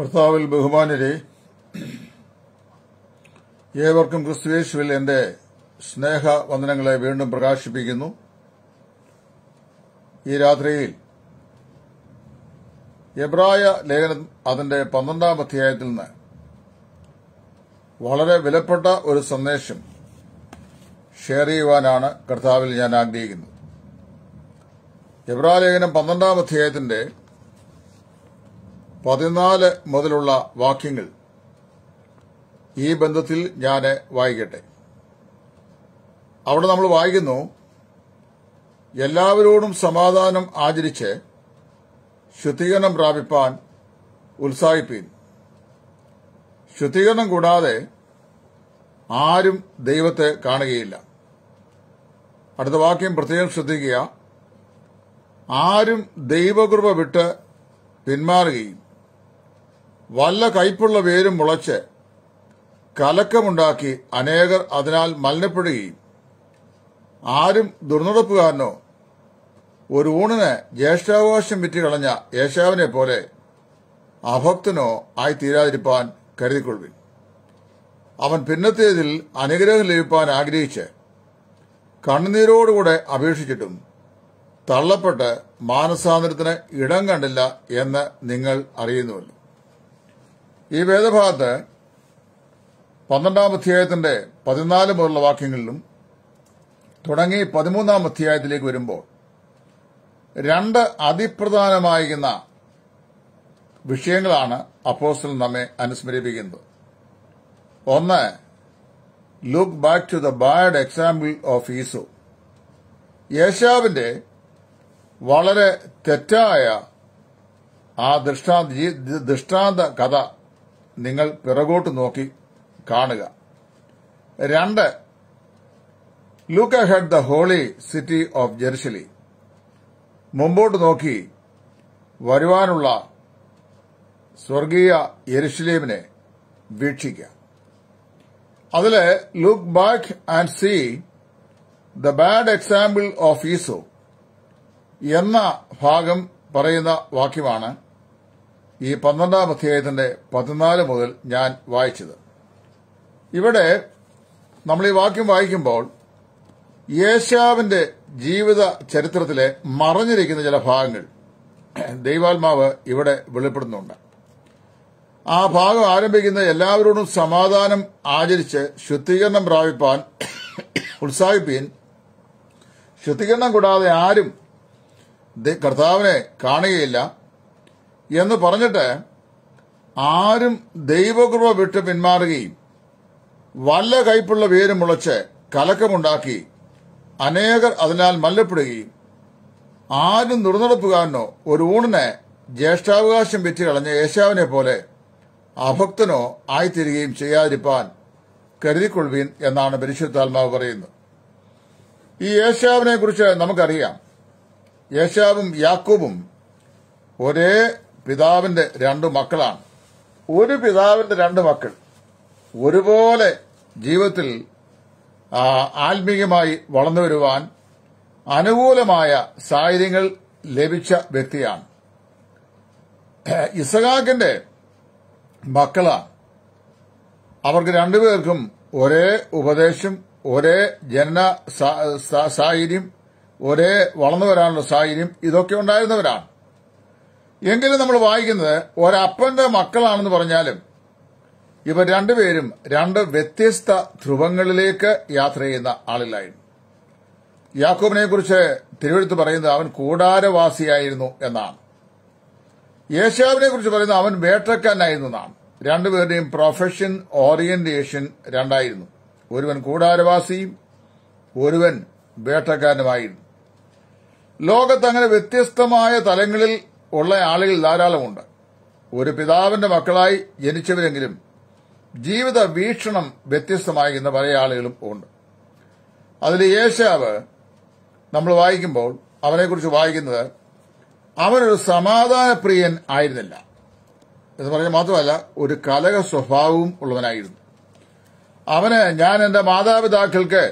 കർത്താവിൽ ബഹുമാനരെ ഏവർക്കും ക്രിസ്തുവേശുവിൽ എന്റെ സ്നേഹ വന്ദനങ്ങളെ വീണ്ടും പ്രകാശിപ്പിക്കുന്നു ഈ രാത്രിയിൽ എബ്രായ ലേഖനം അതിന്റെ പന്ത്രണ്ടാം അധ്യായത്തിൽ നിന്ന് വളരെ വിലപ്പെട്ട ഒരു സന്ദേശം ഷെയർ ചെയ്യുവാനാണ് കർത്താവിൽ ഞാൻ ആഗ്രഹിക്കുന്നത് എബ്രാ ലേഖനം പന്ത്രണ്ടാം അധ്യായത്തിന്റെ പതിനാല് മുതലുള്ള വാക്യങ്ങൾ ഈ ബന്ധത്തിൽ ഞാൻ വായിക്കട്ടെ അവിടെ നമ്മൾ വായിക്കുന്നു എല്ലാവരോടും സമാധാനം ആചരിച്ച് ശുദ്ധീകരണം പ്രാപിപ്പാൻ ഉത്സാഹിപ്പീൻ ശുദ്ധീകരണം കൂടാതെ ആരും ദൈവത്തെ കാണുകയില്ല അടുത്ത വാക്യം പ്രത്യേകം ശ്രദ്ധിക്കുക ആരും ദൈവകൃപ വിട്ട് പിന്മാറുകയും വല്ല കയ്പുള്ള വേരും മുളച്ച് കലക്കമുണ്ടാക്കി അനേകർ അതിനാൽ മലിനപ്പെടുകയും ആരും ദുർനടപ്പുകാരനോ ഒരു ഊണിന് ജ്യേഷ്ഠാവകാശം വിറ്റ് കളഞ്ഞ യേശാവിനെ പോലെ അഭക്തനോ ആയി തീരാതിരിപ്പാൻ കരുതിക്കൊള്ളു അവൻ പിന്നത്തേതിൽ അനുഗ്രഹം ലഭിക്കാൻ ആഗ്രഹിച്ച് കണ്ണുനീരോടുകൂടെ അപേക്ഷിച്ചിട്ടും തള്ളപ്പെട്ട് മാനസാന്തരത്തിന് ഇടം കണ്ടില്ല എന്ന് നിങ്ങൾ അറിയുന്നുവല്ലോ ഈ വേദഭാഗത്ത് പന്ത്രണ്ടാം അധ്യായത്തിന്റെ പതിനാല് മുതലുള്ള വാക്യങ്ങളിലും തുടങ്ങി പതിമൂന്നാം അധ്യായത്തിലേക്ക് വരുമ്പോൾ രണ്ട് അതിപ്രധാനമായിരിക്കുന്ന വിഷയങ്ങളാണ് അപ്പോസ്റ്റൽ നമ്മെ അനുസ്മരിപ്പിക്കുന്നത് ഒന്ന് look back to the bad example of Esau യേശാവിന്റെ വളരെ തെറ്റായ ആ ദൃഷ്ടാന്ത ദൃഷ്ടാന്ത കഥ നിങ്ങൾ പിറകോട്ട് നോക്കി കാണുക രണ്ട് look head the holy city of Jerusalem മുമ്പോട്ട് നോക്കി വരുവാനുള്ള സ്വർഗീയ യെരുഷലേമിനെ വീക്ഷിക്കുക അതിൽ look back and see the bad example of Esau എന്ന ഭാഗം പറയുന്ന വാക്യമാണ് ഈ പന്ത്രണ്ടാം അധ്യായത്തിന്റെ പതിനാല് മുതൽ ഞാൻ വായിച്ചത് ഇവിടെ നമ്മൾ ഈ വാക്യം വായിക്കുമ്പോൾ യേശാവിന്റെ ജീവിത ചരിത്രത്തിലെ മറഞ്ഞിരിക്കുന്ന ചില ഭാഗങ്ങൾ ദൈവാത്മാവ് ഇവിടെ വെളിപ്പെടുന്നുണ്ട് ആ ഭാഗം ആരംഭിക്കുന്ന എല്ലാവരോടും സമാധാനം ആചരിച്ച് ശുദ്ധീകരണം പ്രാപിപ്പാൻ ഉത്സാഹിപ്പീൻ ശുദ്ധീകരണം കൂടാതെ ആരും കർത്താവിനെ കാണുകയില്ല എന്ന് പറഞ്ഞിട്ട് ആരും ദൈവകൃപ വിട്ട് പിന്മാറുകയും വല്ല കൈപ്പുള്ള വേര് മുളച്ച് കലക്കമുണ്ടാക്കി അനേകർ അതിനാൽ മല്ലപ്പെടുകയും ആരും നുറുനടപ്പുകാരനോ ഒരു ഊണിനെ ജ്യേഷ്ഠാവകാശം വിറ്റ് കളഞ്ഞ യേശാവിനെ പോലെ അഭക്തനോ ആയിത്തീരുകയും ചെയ്യാതിരിപ്പാൻ കരുതിക്കൊള്ളുവീൻ എന്നാണ് പരിശുദ്ധാത്മാവ് പറയുന്നത് ഈ യേശാവിനെ കുറിച്ച് നമുക്കറിയാം യേശാവും യാക്കോബും ഒരേ പിതാവിന്റെ രണ്ടു മക്കളാണ് ഒരു പിതാവിന്റെ രണ്ട് മക്കൾ ഒരുപോലെ ജീവിതത്തിൽ ആത്മീയമായി വളർന്നു വരുവാൻ അനുകൂലമായ സാഹചര്യങ്ങൾ ലഭിച്ച വ്യക്തിയാണ് ഇസഹാക്കിന്റെ മക്കളാണ് അവർക്ക് രണ്ടുപേർക്കും ഒരേ ഉപദേശം ഒരേ ജനന സാഹചര്യം ഒരേ വളർന്നു വരാനുള്ള സാഹചര്യം ഇതൊക്കെ ഉണ്ടായിരുന്നവരാണ് എങ്കിലും നമ്മൾ വായിക്കുന്നത് ഒരപ്പന്റെ മക്കളാണെന്ന് പറഞ്ഞാലും ഇവർ രണ്ടുപേരും രണ്ട് വ്യത്യസ്ത ധ്രുവങ്ങളിലേക്ക് യാത്ര ചെയ്യുന്ന ആളിലായിരുന്നു യാക്കോബിനെ കുറിച്ച് തിരുവഴുത്ത് പറയുന്നത് അവൻ കൂടാരവാസിയായിരുന്നു എന്നാണ് യേശാവിനെ കുറിച്ച് പറയുന്നത് അവൻ വേട്ടക്കാരനായിരുന്നു എന്നാണ് രണ്ടുപേരുടെയും പ്രൊഫഷൻ ഓറിയന്റേഷൻ രണ്ടായിരുന്നു ഒരുവൻ കൂടാരവാസിയും ഒരുവൻ വേട്ടക്കാരനുമായിരുന്നു ലോകത്ത് അങ്ങനെ വ്യത്യസ്തമായ തലങ്ങളിൽ ഉള്ള ആളുകൾ ധാരാളമുണ്ട് ഒരു പിതാവിന്റെ മക്കളായി ജനിച്ചവരെങ്കിലും ജീവിത വീക്ഷണം വ്യത്യസ്തമായി എന്ന് പല ആളുകളും ഉണ്ട് അതിൽ യേശാവ് നമ്മൾ വായിക്കുമ്പോൾ അവനെക്കുറിച്ച് വായിക്കുന്നത് അവനൊരു സമാധാനപ്രിയൻ ആയിരുന്നില്ല എന്ന് പറഞ്ഞാൽ മാത്രമല്ല ഒരു കലക സ്വഭാവവും ഉള്ളവനായിരുന്നു അവന് ഞാൻ എന്റെ മാതാപിതാക്കൾക്ക്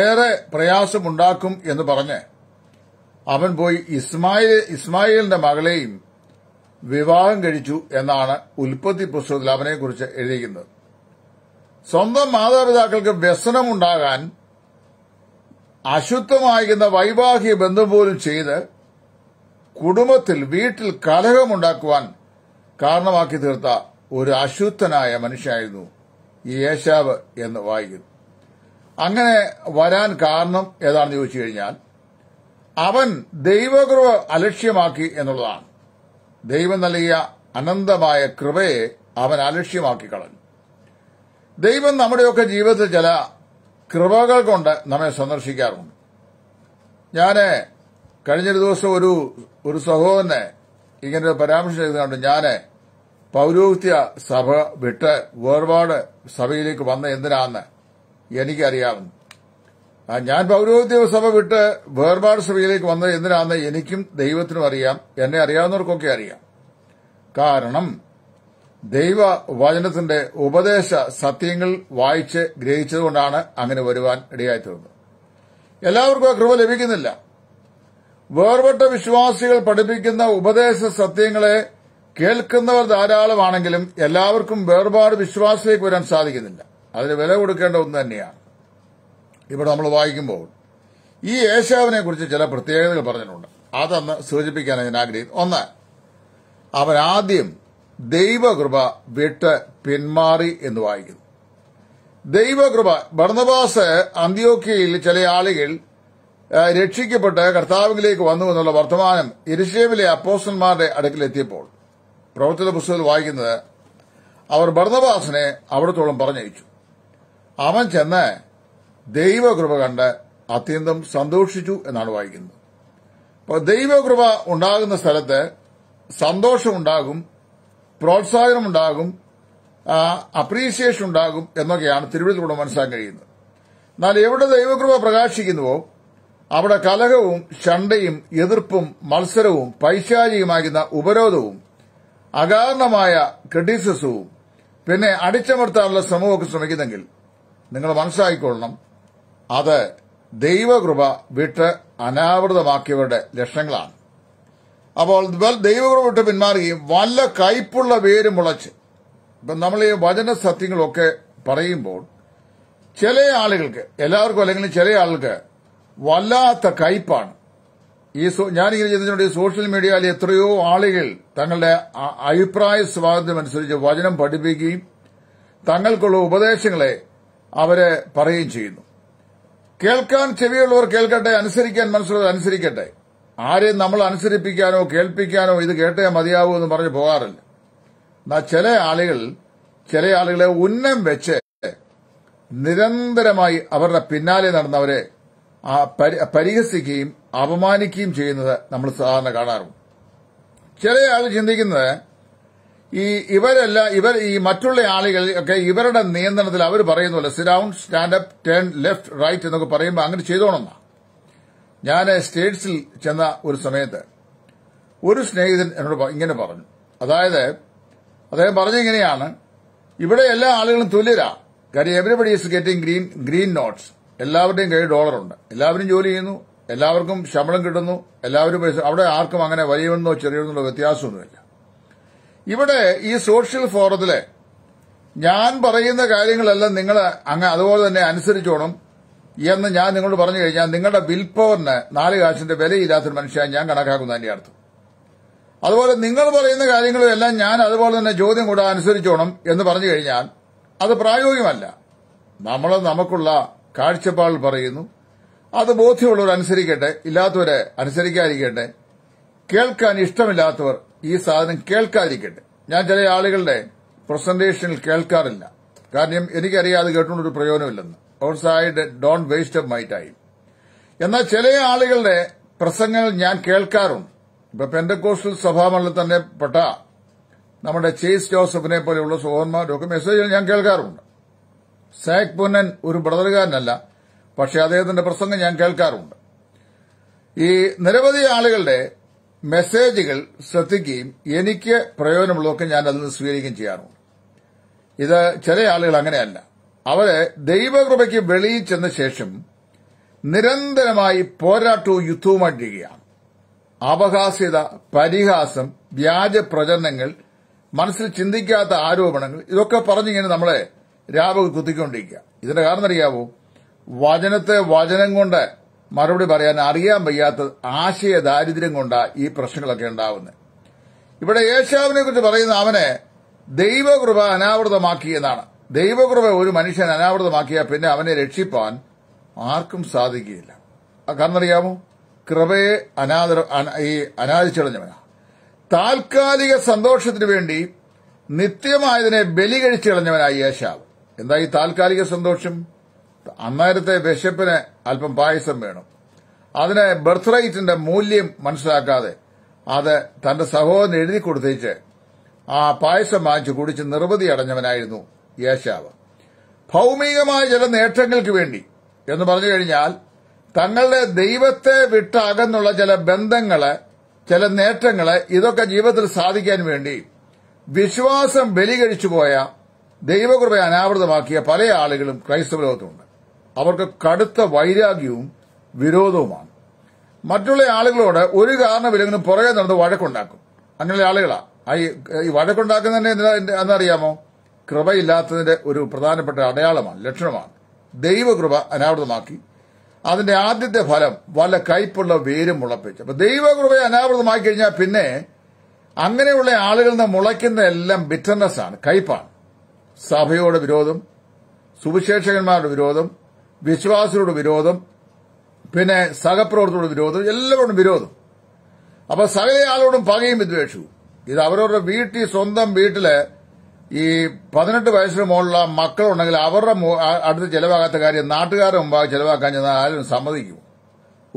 ഏറെ പ്രയാസമുണ്ടാക്കും എന്ന് പറഞ്ഞ് അവൻ പോയി ഇസ്മായിൽ ഇസ്മായിലിന്റെ മകളെയും വിവാഹം കഴിച്ചു എന്നാണ് ഉൽപ്പത്തി പുസ്തകത്തിൽ അവനെക്കുറിച്ച് എഴുതിയിരിക്കുന്നത് സ്വന്തം മാതാപിതാക്കൾക്ക് വ്യസനമുണ്ടാകാൻ അശുദ്ധമായിരിക്കുന്ന വൈവാഹിക ബന്ധം പോലും ചെയ്ത് കുടുംബത്തിൽ വീട്ടിൽ കലഹമുണ്ടാക്കുവാൻ കാരണമാക്കി തീർത്ത ഒരു അശുദ്ധനായ ഈ യേശാവ് എന്ന് വായിക്കുന്നു അങ്ങനെ വരാൻ കാരണം ഏതാണെന്ന് ചോദിച്ചു കഴിഞ്ഞാൽ അവൻ ദൈവകൃപ അലക്ഷ്യമാക്കി എന്നുള്ളതാണ് ദൈവം നൽകിയ അനന്തമായ കൃപയെ അവൻ അലക്ഷ്യമാക്കി കളഞ്ഞു ദൈവം നമ്മുടെയൊക്കെ ജീവിതത്തിൽ ചില കൃപകൾ കൊണ്ട് നമ്മെ സന്ദർശിക്കാറുണ്ട് ഞാൻ കഴിഞ്ഞൊരു ദിവസം ഒരു ഒരു സഹോദരനെ ഇങ്ങനെ പരാമർശം ചെയ്തുകൊണ്ട് ഞാന് ഞാൻ പൗരോഹിത്യ സഭ വിട്ട് വേർപാട് സഭയിലേക്ക് വന്ന എന്തിനാന്ന് എനിക്കറിയാവുന്നു ഞാൻ പൌരോഹിത്യ സഭ വിട്ട് വേർപാട് സഭയിലേക്ക് വന്നത് എന്തിനാന്ന് എനിക്കും ദൈവത്തിനും അറിയാം എന്നെ അറിയാവുന്നവർക്കൊക്കെ അറിയാം കാരണം ദൈവ വചനത്തിന്റെ ഉപദേശ സത്യങ്ങൾ വായിച്ച് ഗ്രഹിച്ചതുകൊണ്ടാണ് അങ്ങനെ വരുവാൻ ഇടയായി തീർന്നത് എല്ലാവർക്കും ആ കൃപ ലഭിക്കുന്നില്ല വേർപെട്ട വിശ്വാസികൾ പഠിപ്പിക്കുന്ന ഉപദേശ സത്യങ്ങളെ കേൾക്കുന്നവർ ധാരാളമാണെങ്കിലും എല്ലാവർക്കും വേർപാട് വിശ്വാസത്തിലേക്ക് വരാൻ സാധിക്കുന്നില്ല അതിന് വില കൊടുക്കേണ്ട ഒന്ന് തന്നെയാണ് ഇവിടെ നമ്മൾ വായിക്കുമ്പോൾ ഈ യേശാവിനെ കുറിച്ച് ചില പ്രത്യേകതകൾ പറഞ്ഞിട്ടുണ്ട് അതൊന്ന് സൂചിപ്പിക്കാനാണ് ഞാൻ ആഗ്രഹിക്കുന്നു ഒന്ന് അവൻ ആദ്യം ദൈവകൃപ വിട്ട് പിന്മാറി എന്ന് വായിക്കുന്നു ദൈവകൃപ ഭർണവാസ് അന്ത്യോക്കിയയിൽ ചില ആളുകൾ രക്ഷിക്കപ്പെട്ട് കർത്താവിലേക്ക് വന്നു എന്നുള്ള വർത്തമാനം എരിശേവിലെ അപ്പോസന്മാരുടെ അടുക്കിലെത്തിയപ്പോൾ പ്രവർത്തന പുസ്തകത്തിൽ വായിക്കുന്നത് അവർ ഭർണവാസിനെ അവിടത്തോളം പറഞ്ഞയച്ചു അവൻ ചെന്ന് ദൈവകൃപ കണ്ട് അത്യന്തം സന്തോഷിച്ചു എന്നാണ് വായിക്കുന്നത് അപ്പൊ ദൈവകൃപ ഉണ്ടാകുന്ന സ്ഥലത്ത് സന്തോഷമുണ്ടാകും പ്രോത്സാഹനമുണ്ടാകും അപ്രീസിയേഷൻ ഉണ്ടാകും എന്നൊക്കെയാണ് തിരുവനന്തപുരത്തിലൂടെ മനസ്സിലാക്കാൻ കഴിയുന്നത് എന്നാൽ എവിടെ ദൈവകൃപ പ്രകാശിക്കുന്നുവോ അവിടെ കലഹവും ഷണ്ടയും എതിർപ്പും മത്സരവും പൈശാചികമാകുന്ന ഉപരോധവും അകാരണമായ ക്രിറ്റിസിസവും പിന്നെ അടിച്ചമർത്താനുള്ള ശ്രമമൊക്കെ ശ്രമിക്കുന്നെങ്കിൽ നിങ്ങൾ മനസ്സിലാക്കിക്കൊള്ളണം അത് ദൈവകൃപ വിട്ട് അനാവൃതമാക്കിയവരുടെ ലക്ഷണങ്ങളാണ് അപ്പോൾ ദൈവകൃപ വിട്ട് പിന്മാറുകയും വല്ല കയ്പുള്ള വേര് മുളച്ച് ഇപ്പം നമ്മൾ ഈ വചന സത്യങ്ങളൊക്കെ പറയുമ്പോൾ ചില ആളുകൾക്ക് എല്ലാവർക്കും അല്ലെങ്കിൽ ചില ആളുകൾക്ക് വല്ലാത്ത കയ്പാണ് ഈ ഞാനിങ്ങനെ ചെയ്തിട്ടുണ്ട് സോഷ്യൽ മീഡിയയിൽ എത്രയോ ആളുകൾ തങ്ങളുടെ അഭിപ്രായ സ്വാതന്ത്ര്യമനുസരിച്ച് വചനം പഠിപ്പിക്കുകയും തങ്ങൾക്കുള്ള ഉപദേശങ്ങളെ അവരെ പറയുകയും ചെയ്യുന്നു കേൾക്കാൻ ചെവിയുള്ളവർ കേൾക്കട്ടെ അനുസരിക്കാൻ മനസ്സുള്ളവർ അനുസരിക്കട്ടെ ആരെയും നമ്മൾ അനുസരിപ്പിക്കാനോ കേൾപ്പിക്കാനോ ഇത് കേട്ടേ മതിയാവൂ എന്ന് പറഞ്ഞ് പോകാറില്ല എന്നാ ചില ആളുകൾ ചില ആളുകളെ ഉന്നം വെച്ച് നിരന്തരമായി അവരുടെ പിന്നാലെ നടന്നവരെ പരിഹസിക്കുകയും അപമാനിക്കുകയും ചെയ്യുന്നത് നമ്മൾ സാധാരണ കാണാറുണ്ട് ചില ആൾ ചിന്തിക്കുന്നത് ഈ ഇവരല്ല ഇവർ ഈ മറ്റുള്ള ആളുകൾ ഒക്കെ ഇവരുടെ നിയന്ത്രണത്തിൽ അവർ പറയുന്നുല്ല stand stand up turn left right എന്നൊക്കെ പറയുമ്പോൾ അങ്ങനെ ചെയ്തോണമെന്നാ ഞാൻ സ്റ്റേറ്റ്സിൽ ചെന്ന ഒരു സമയത്ത് ഒരു സ്നേഹിതൻ എന്നോട് ഇങ്ങനെ പറഞ്ഞു അതായത് അദ്ദേഹം പറഞ്ഞിങ്ങനെയാണ് ഇങ്ങനെയാണ് ഇവിടെ എല്ലാ ആളുകളും തുല്യരാ കാര്യം everybody is getting green green notes എല്ലാവരുടെയും കയ്യിൽ ഡോളറുണ്ട് എല്ലാവരും ജോലി ചെയ്യുന്നു എല്ലാവർക്കും ശമ്പളം കിട്ടുന്നു എല്ലാവരും അവിടെ ആർക്കും അങ്ങനെ വലിയവെന്നോ ചെറിയവെന്നോ വ്യത്യാസമൊന്നുമില്ല ഇവിടെ ഈ സോഷ്യൽ ഫോറത്തില് ഞാൻ പറയുന്ന കാര്യങ്ങളെല്ലാം നിങ്ങൾ അങ്ങ് അതുപോലെ തന്നെ അനുസരിച്ചോണം എന്ന് ഞാൻ നിങ്ങളോട് പറഞ്ഞു കഴിഞ്ഞാൽ നിങ്ങളുടെ വിൽ പവറിന് നാല് കാശിന്റെ വിലയില്ലാത്തൊരു മനുഷ്യനായി ഞാൻ കണക്കാക്കുന്ന അതിന്റെ അർത്ഥം അതുപോലെ നിങ്ങൾ പറയുന്ന കാര്യങ്ങളും എല്ലാം ഞാൻ അതുപോലെ തന്നെ ചോദ്യം കൂടെ അനുസരിച്ചോണം എന്ന് പറഞ്ഞു കഴിഞ്ഞാൽ അത് പ്രായോഗികമല്ല നമ്മൾ നമുക്കുള്ള കാഴ്ചപ്പാടിൽ പറയുന്നു അത് ബോധ്യമുള്ളവർ അനുസരിക്കട്ടെ ഇല്ലാത്തവരെ അനുസരിക്കാതിരിക്കട്ടെ കേൾക്കാൻ ഇഷ്ടമില്ലാത്തവർ ഈ സാധനം കേൾക്കാതിരിക്കട്ടെ ഞാൻ ചില ആളുകളുടെ പ്രസന്റേഷനിൽ കേൾക്കാറില്ല കാരണം എനിക്കറിയാതെ ഒരു പ്രയോജനമില്ലെന്ന് outside don't waste of my time എന്നാൽ ചില ആളുകളുടെ പ്രസംഗങ്ങൾ ഞാൻ കേൾക്കാറുണ്ട് ഇപ്പൊ പെന്തക്കോസ്റ്റൽ സഭാമണ്ഡലത്തിൽ തന്നെ പെട്ട നമ്മുടെ ചേസ് ജോസഫിനെ പോലെയുള്ള സോഹന്മാരൊക്കെ മെസ്സേജുകൾ ഞാൻ കേൾക്കാറുണ്ട് സാക് പൊന്നൻ ഒരു ബ്രദറുകാരനല്ല പക്ഷെ അദ്ദേഹത്തിന്റെ പ്രസംഗം ഞാൻ കേൾക്കാറുണ്ട് ഈ നിരവധി ആളുകളുടെ മെസ്സേജുകൾ ശ്രദ്ധിക്കുകയും എനിക്ക് പ്രയോജനമുള്ളതൊക്കെ ഞാൻ അതിൽ നിന്ന് സ്വീകരിക്കുകയും ചെയ്യാറുണ്ട് ഇത് ചില ആളുകൾ അങ്ങനെയല്ല അവരെ ദൈവകൃപയ്ക്ക് വെളിയിൽ ചെന്ന ശേഷം നിരന്തരമായി പോരാട്ടവും യുദ്ധവുമായിട്ടിരിക്കുകയാണ് അപഹാസ്യത പരിഹാസം വ്യാജ പ്രചരണങ്ങൾ മനസ്സിൽ ചിന്തിക്കാത്ത ആരോപണങ്ങൾ ഇതൊക്കെ പറഞ്ഞിങ്ങനെ നമ്മളെ രാപകൽ കുത്തിക്കൊണ്ടിരിക്കുക ഇതിന്റെ കാരണം അറിയാവോ വചനത്തെ വചനം കൊണ്ട് മറുപടി പറയാൻ അറിയാൻ വയ്യാത്ത ആശയ ദാരിദ്ര്യം കൊണ്ടാണ് ഈ പ്രശ്നങ്ങളൊക്കെ ഉണ്ടാവുന്നത് ഇവിടെ യേശാവിനെ കുറിച്ച് പറയുന്ന അവനെ ദൈവകൃപ അനാവൃതമാക്കി എന്നാണ് ദൈവകൃപ ഒരു മനുഷ്യൻ അനാവൃതമാക്കിയാൽ പിന്നെ അവനെ രക്ഷിപ്പാൻ ആർക്കും സാധിക്കുകയില്ല കാരണം അറിയാമോ കൃപയെ അനാദര ഈ അനാദിച്ചളഞ്ഞവനാ താൽക്കാലിക സന്തോഷത്തിന് വേണ്ടി നിത്യമായതിനെ ബലി കഴിച്ചളഞ്ഞവനായി യേശാവ് എന്താ ഈ താൽക്കാലിക സന്തോഷം അന്നേരത്തെ വിശപ്പിനെ അല്പം പായസം വേണം അതിന് ബർത്ത് റൈറ്റിന്റെ മൂല്യം മനസ്സിലാക്കാതെ അത് തന്റെ സഹോദരൻ എഴുതി കൊടുത്തേച്ച് ആ പായസം വാങ്ങിച്ചു കുടിച്ച് നിർവധി അടഞ്ഞവനായിരുന്നു യേശാവ് ഭൌമികമായ ചില നേട്ടങ്ങൾക്ക് വേണ്ടി എന്ന് പറഞ്ഞു കഴിഞ്ഞാൽ തങ്ങളുടെ ദൈവത്തെ വിട്ട് ചില ബന്ധങ്ങളെ ചില നേട്ടങ്ങളെ ഇതൊക്കെ ജീവിതത്തിൽ സാധിക്കാൻ വേണ്ടി വിശ്വാസം ബലികഴിച്ചു പോയ ദൈവകൃപ അനാവൃതമാക്കിയ പല ആളുകളും ക്രൈസ്തവ ലോകത്തുണ്ട് അവർക്ക് കടുത്ത വൈരാഗ്യവും വിരോധവുമാണ് മറ്റുള്ള ആളുകളോട് ഒരു കാരണമില്ലെങ്കിലും പുറകെ നടന്ന് വഴക്കുണ്ടാക്കും അങ്ങനെയുള്ള ആളുകളാ ഈ വഴക്കുണ്ടാക്കുന്നതിന് എന്നറിയാമോ കൃപയില്ലാത്തതിന്റെ ഒരു പ്രധാനപ്പെട്ട അടയാളമാണ് ലക്ഷണമാണ് ദൈവകൃപ അനാവൃതമാക്കി അതിന്റെ ആദ്യത്തെ ഫലം വല്ല കയ്പുള്ള വേരും മുളപ്പിച്ചു അപ്പൊ ദൈവകൃപയെ അനാവൃതമാക്കി കഴിഞ്ഞാൽ പിന്നെ അങ്ങനെയുള്ള ആളുകളിൽ നിന്ന് മുളയ്ക്കുന്ന എല്ലാം ബിറ്റർനെസ് ആണ് കയ്പാണ് സഭയോട് വിരോധം സുവിശേഷകന്മാരുടെ വിരോധം വിശ്വാസിയോട് വിരോധം പിന്നെ സഹപ്രവർത്തനോട് വിരോധം എല്ലാവരോടും വിരോധം അപ്പൊ സകല ആളോടും പകയും വിദ്വേഷവും ഇത് അവരവരുടെ വീട്ടിൽ സ്വന്തം വീട്ടില് ഈ പതിനെട്ട് വയസ്സിന് മുകളിലുള്ള മക്കളുണ്ടെങ്കിൽ അവരുടെ അടുത്ത് ചെലവാകാത്ത കാര്യം നാട്ടുകാരുടെ മുമ്പാകെ ചെലവാക്കാൻ ചെന്നാൽ ആരും സമ്മതിക്കും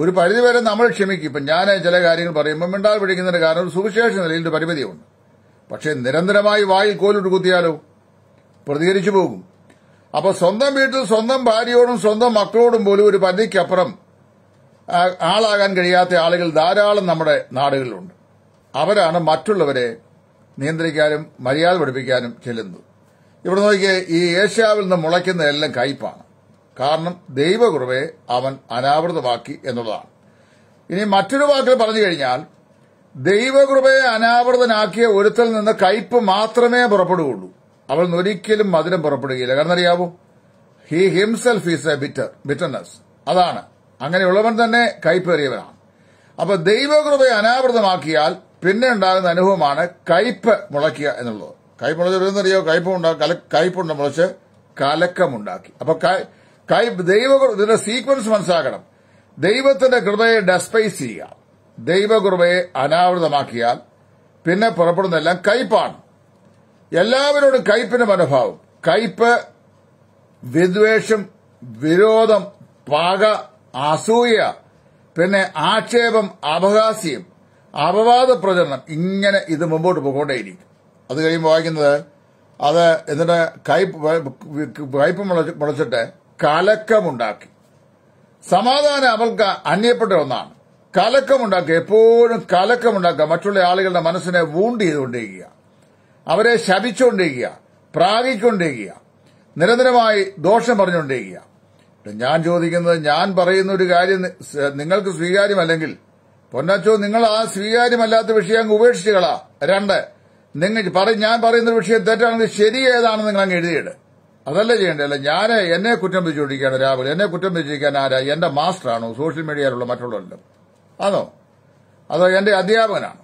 ഒരു പരിധിവരെ നമ്മൾ ക്ഷമിക്കും ഇപ്പം ഞാൻ ചില കാര്യങ്ങൾ പറയുമ്പോൾ മിണ്ടാൽ പിടിക്കുന്നതിന്റെ കാരണം ഒരു സുവിശേഷ നിലയിൽ പരിമിതിയുണ്ട് പക്ഷേ നിരന്തരമായി വായിൽ കുത്തിയാലോ പ്രതികരിച്ചു പോകും അപ്പൊ സ്വന്തം വീട്ടിൽ സ്വന്തം ഭാര്യയോടും സ്വന്തം മക്കളോടും പോലും ഒരു പരിധിക്കപ്പുറം ആളാകാൻ കഴിയാത്ത ആളുകൾ ധാരാളം നമ്മുടെ നാടുകളിലുണ്ട് അവരാണ് മറ്റുള്ളവരെ നിയന്ത്രിക്കാനും മര്യാദ പഠിപ്പിക്കാനും ചെല്ലുന്നത് ഇവിടെ നോക്കിയേ ഈ ഏഷ്യാവിൽ നിന്ന് മുളയ്ക്കുന്ന എല്ലാം കയ്പാണ് കാരണം ദൈവകൃപയെ അവൻ അനാവൃതമാക്കി എന്നുള്ളതാണ് ഇനി മറ്റൊരു വാക്കിൽ പറഞ്ഞു കഴിഞ്ഞാൽ ദൈവകൃപയെ അനാവൃതനാക്കിയ ഒരുത്തിൽ നിന്ന് കയ്പ് മാത്രമേ പുറപ്പെടുകയുള്ളൂ അവൾ ഒരിക്കലും മധുരം പുറപ്പെടുകയില്ല കാരണം അറിയാവോ he himself is a bitter bitterness അതാണ് അങ്ങനെയുള്ളവൻ തന്നെ കയ്പേറിയവനാണ് അപ്പൊ ദൈവകൃപയെ അനാവൃതമാക്കിയാൽ പിന്നെ ഉണ്ടാകുന്ന അനുഭവമാണ് കയ്പ് മുളയ്ക്കുക എന്നുള്ളത് കയ്പ് മുളച്ചറിയോ കയ്പ് ഉണ്ടാകും കയ്പുണ്ട് മുളച്ച് കലക്കമുണ്ടാക്കി അപ്പൊ കൈ ദൈവ ഇതിന്റെ സീക്വൻസ് മനസ്സിലാക്കണം ദൈവത്തിന്റെ കൃപയെ ഡെസ്പൈസ് ചെയ്യുക ദൈവകൃപയെ അനാവൃതമാക്കിയാൽ പിന്നെ പുറപ്പെടുന്നതെല്ലാം കയ്പാണ് എല്ലാവരോടും കയ്പിന്റെ മനോഭാവം കയ്പ് വിദ്വേഷം വിരോധം പക അസൂയ പിന്നെ ആക്ഷേപം അപഹാസ്യം അപവാദ പ്രചരണം ഇങ്ങനെ ഇത് മുമ്പോട്ട് പോകേണ്ടേയിരിക്കും അത് കഴിയുമ്പോൾ വായിക്കുന്നത് അത് എന്നിട്ട് കയ്പ് കയ്പ് മുളച്ചിട്ട് കലക്കമുണ്ടാക്കി സമാധാനം അവൾക്ക് അന്യപ്പെട്ട ഒന്നാണ് കലക്കമുണ്ടാക്കുക എപ്പോഴും കലക്കമുണ്ടാക്കുക മറ്റുള്ള ആളുകളുടെ മനസ്സിനെ വൂണ്ട് ചെയ്തുകൊണ്ടിരിക്കുക അവരെ ശപിച്ചുകൊണ്ടിരിക്കുക പ്രാഗിക്കൊണ്ടേക്കുക നിരന്തരമായി ദോഷം പറഞ്ഞുകൊണ്ടിരിക്കുക ഞാൻ ചോദിക്കുന്നത് ഞാൻ പറയുന്ന ഒരു കാര്യം നിങ്ങൾക്ക് സ്വീകാര്യമല്ലെങ്കിൽ പൊന്നച്ചോ നിങ്ങൾ ആ സ്വീകാര്യമല്ലാത്ത വിഷയം അങ്ങ് ഉപേക്ഷിച്ചുകളാ രണ്ട് നിങ്ങൾ ഞാൻ പറയുന്ന വിഷയം തെറ്റാണെങ്കിൽ ശരി ഏതാണെന്ന് നിങ്ങൾ അങ്ങ് എഴുതിയിട് അതല്ല അല്ല ഞാൻ എന്നെ കുറ്റം പിടിച്ചുകൊണ്ടിരിക്കുകയാണ് രാവിലെ എന്നെ കുറ്റം പിടിച്ചിരിക്കാൻ ആരാ എന്റെ മാസ്റ്ററാണോ സോഷ്യൽ മീഡിയയിലുള്ള മറ്റുള്ളവരിലും അതോ അതോ എന്റെ അധ്യാപകനാണോ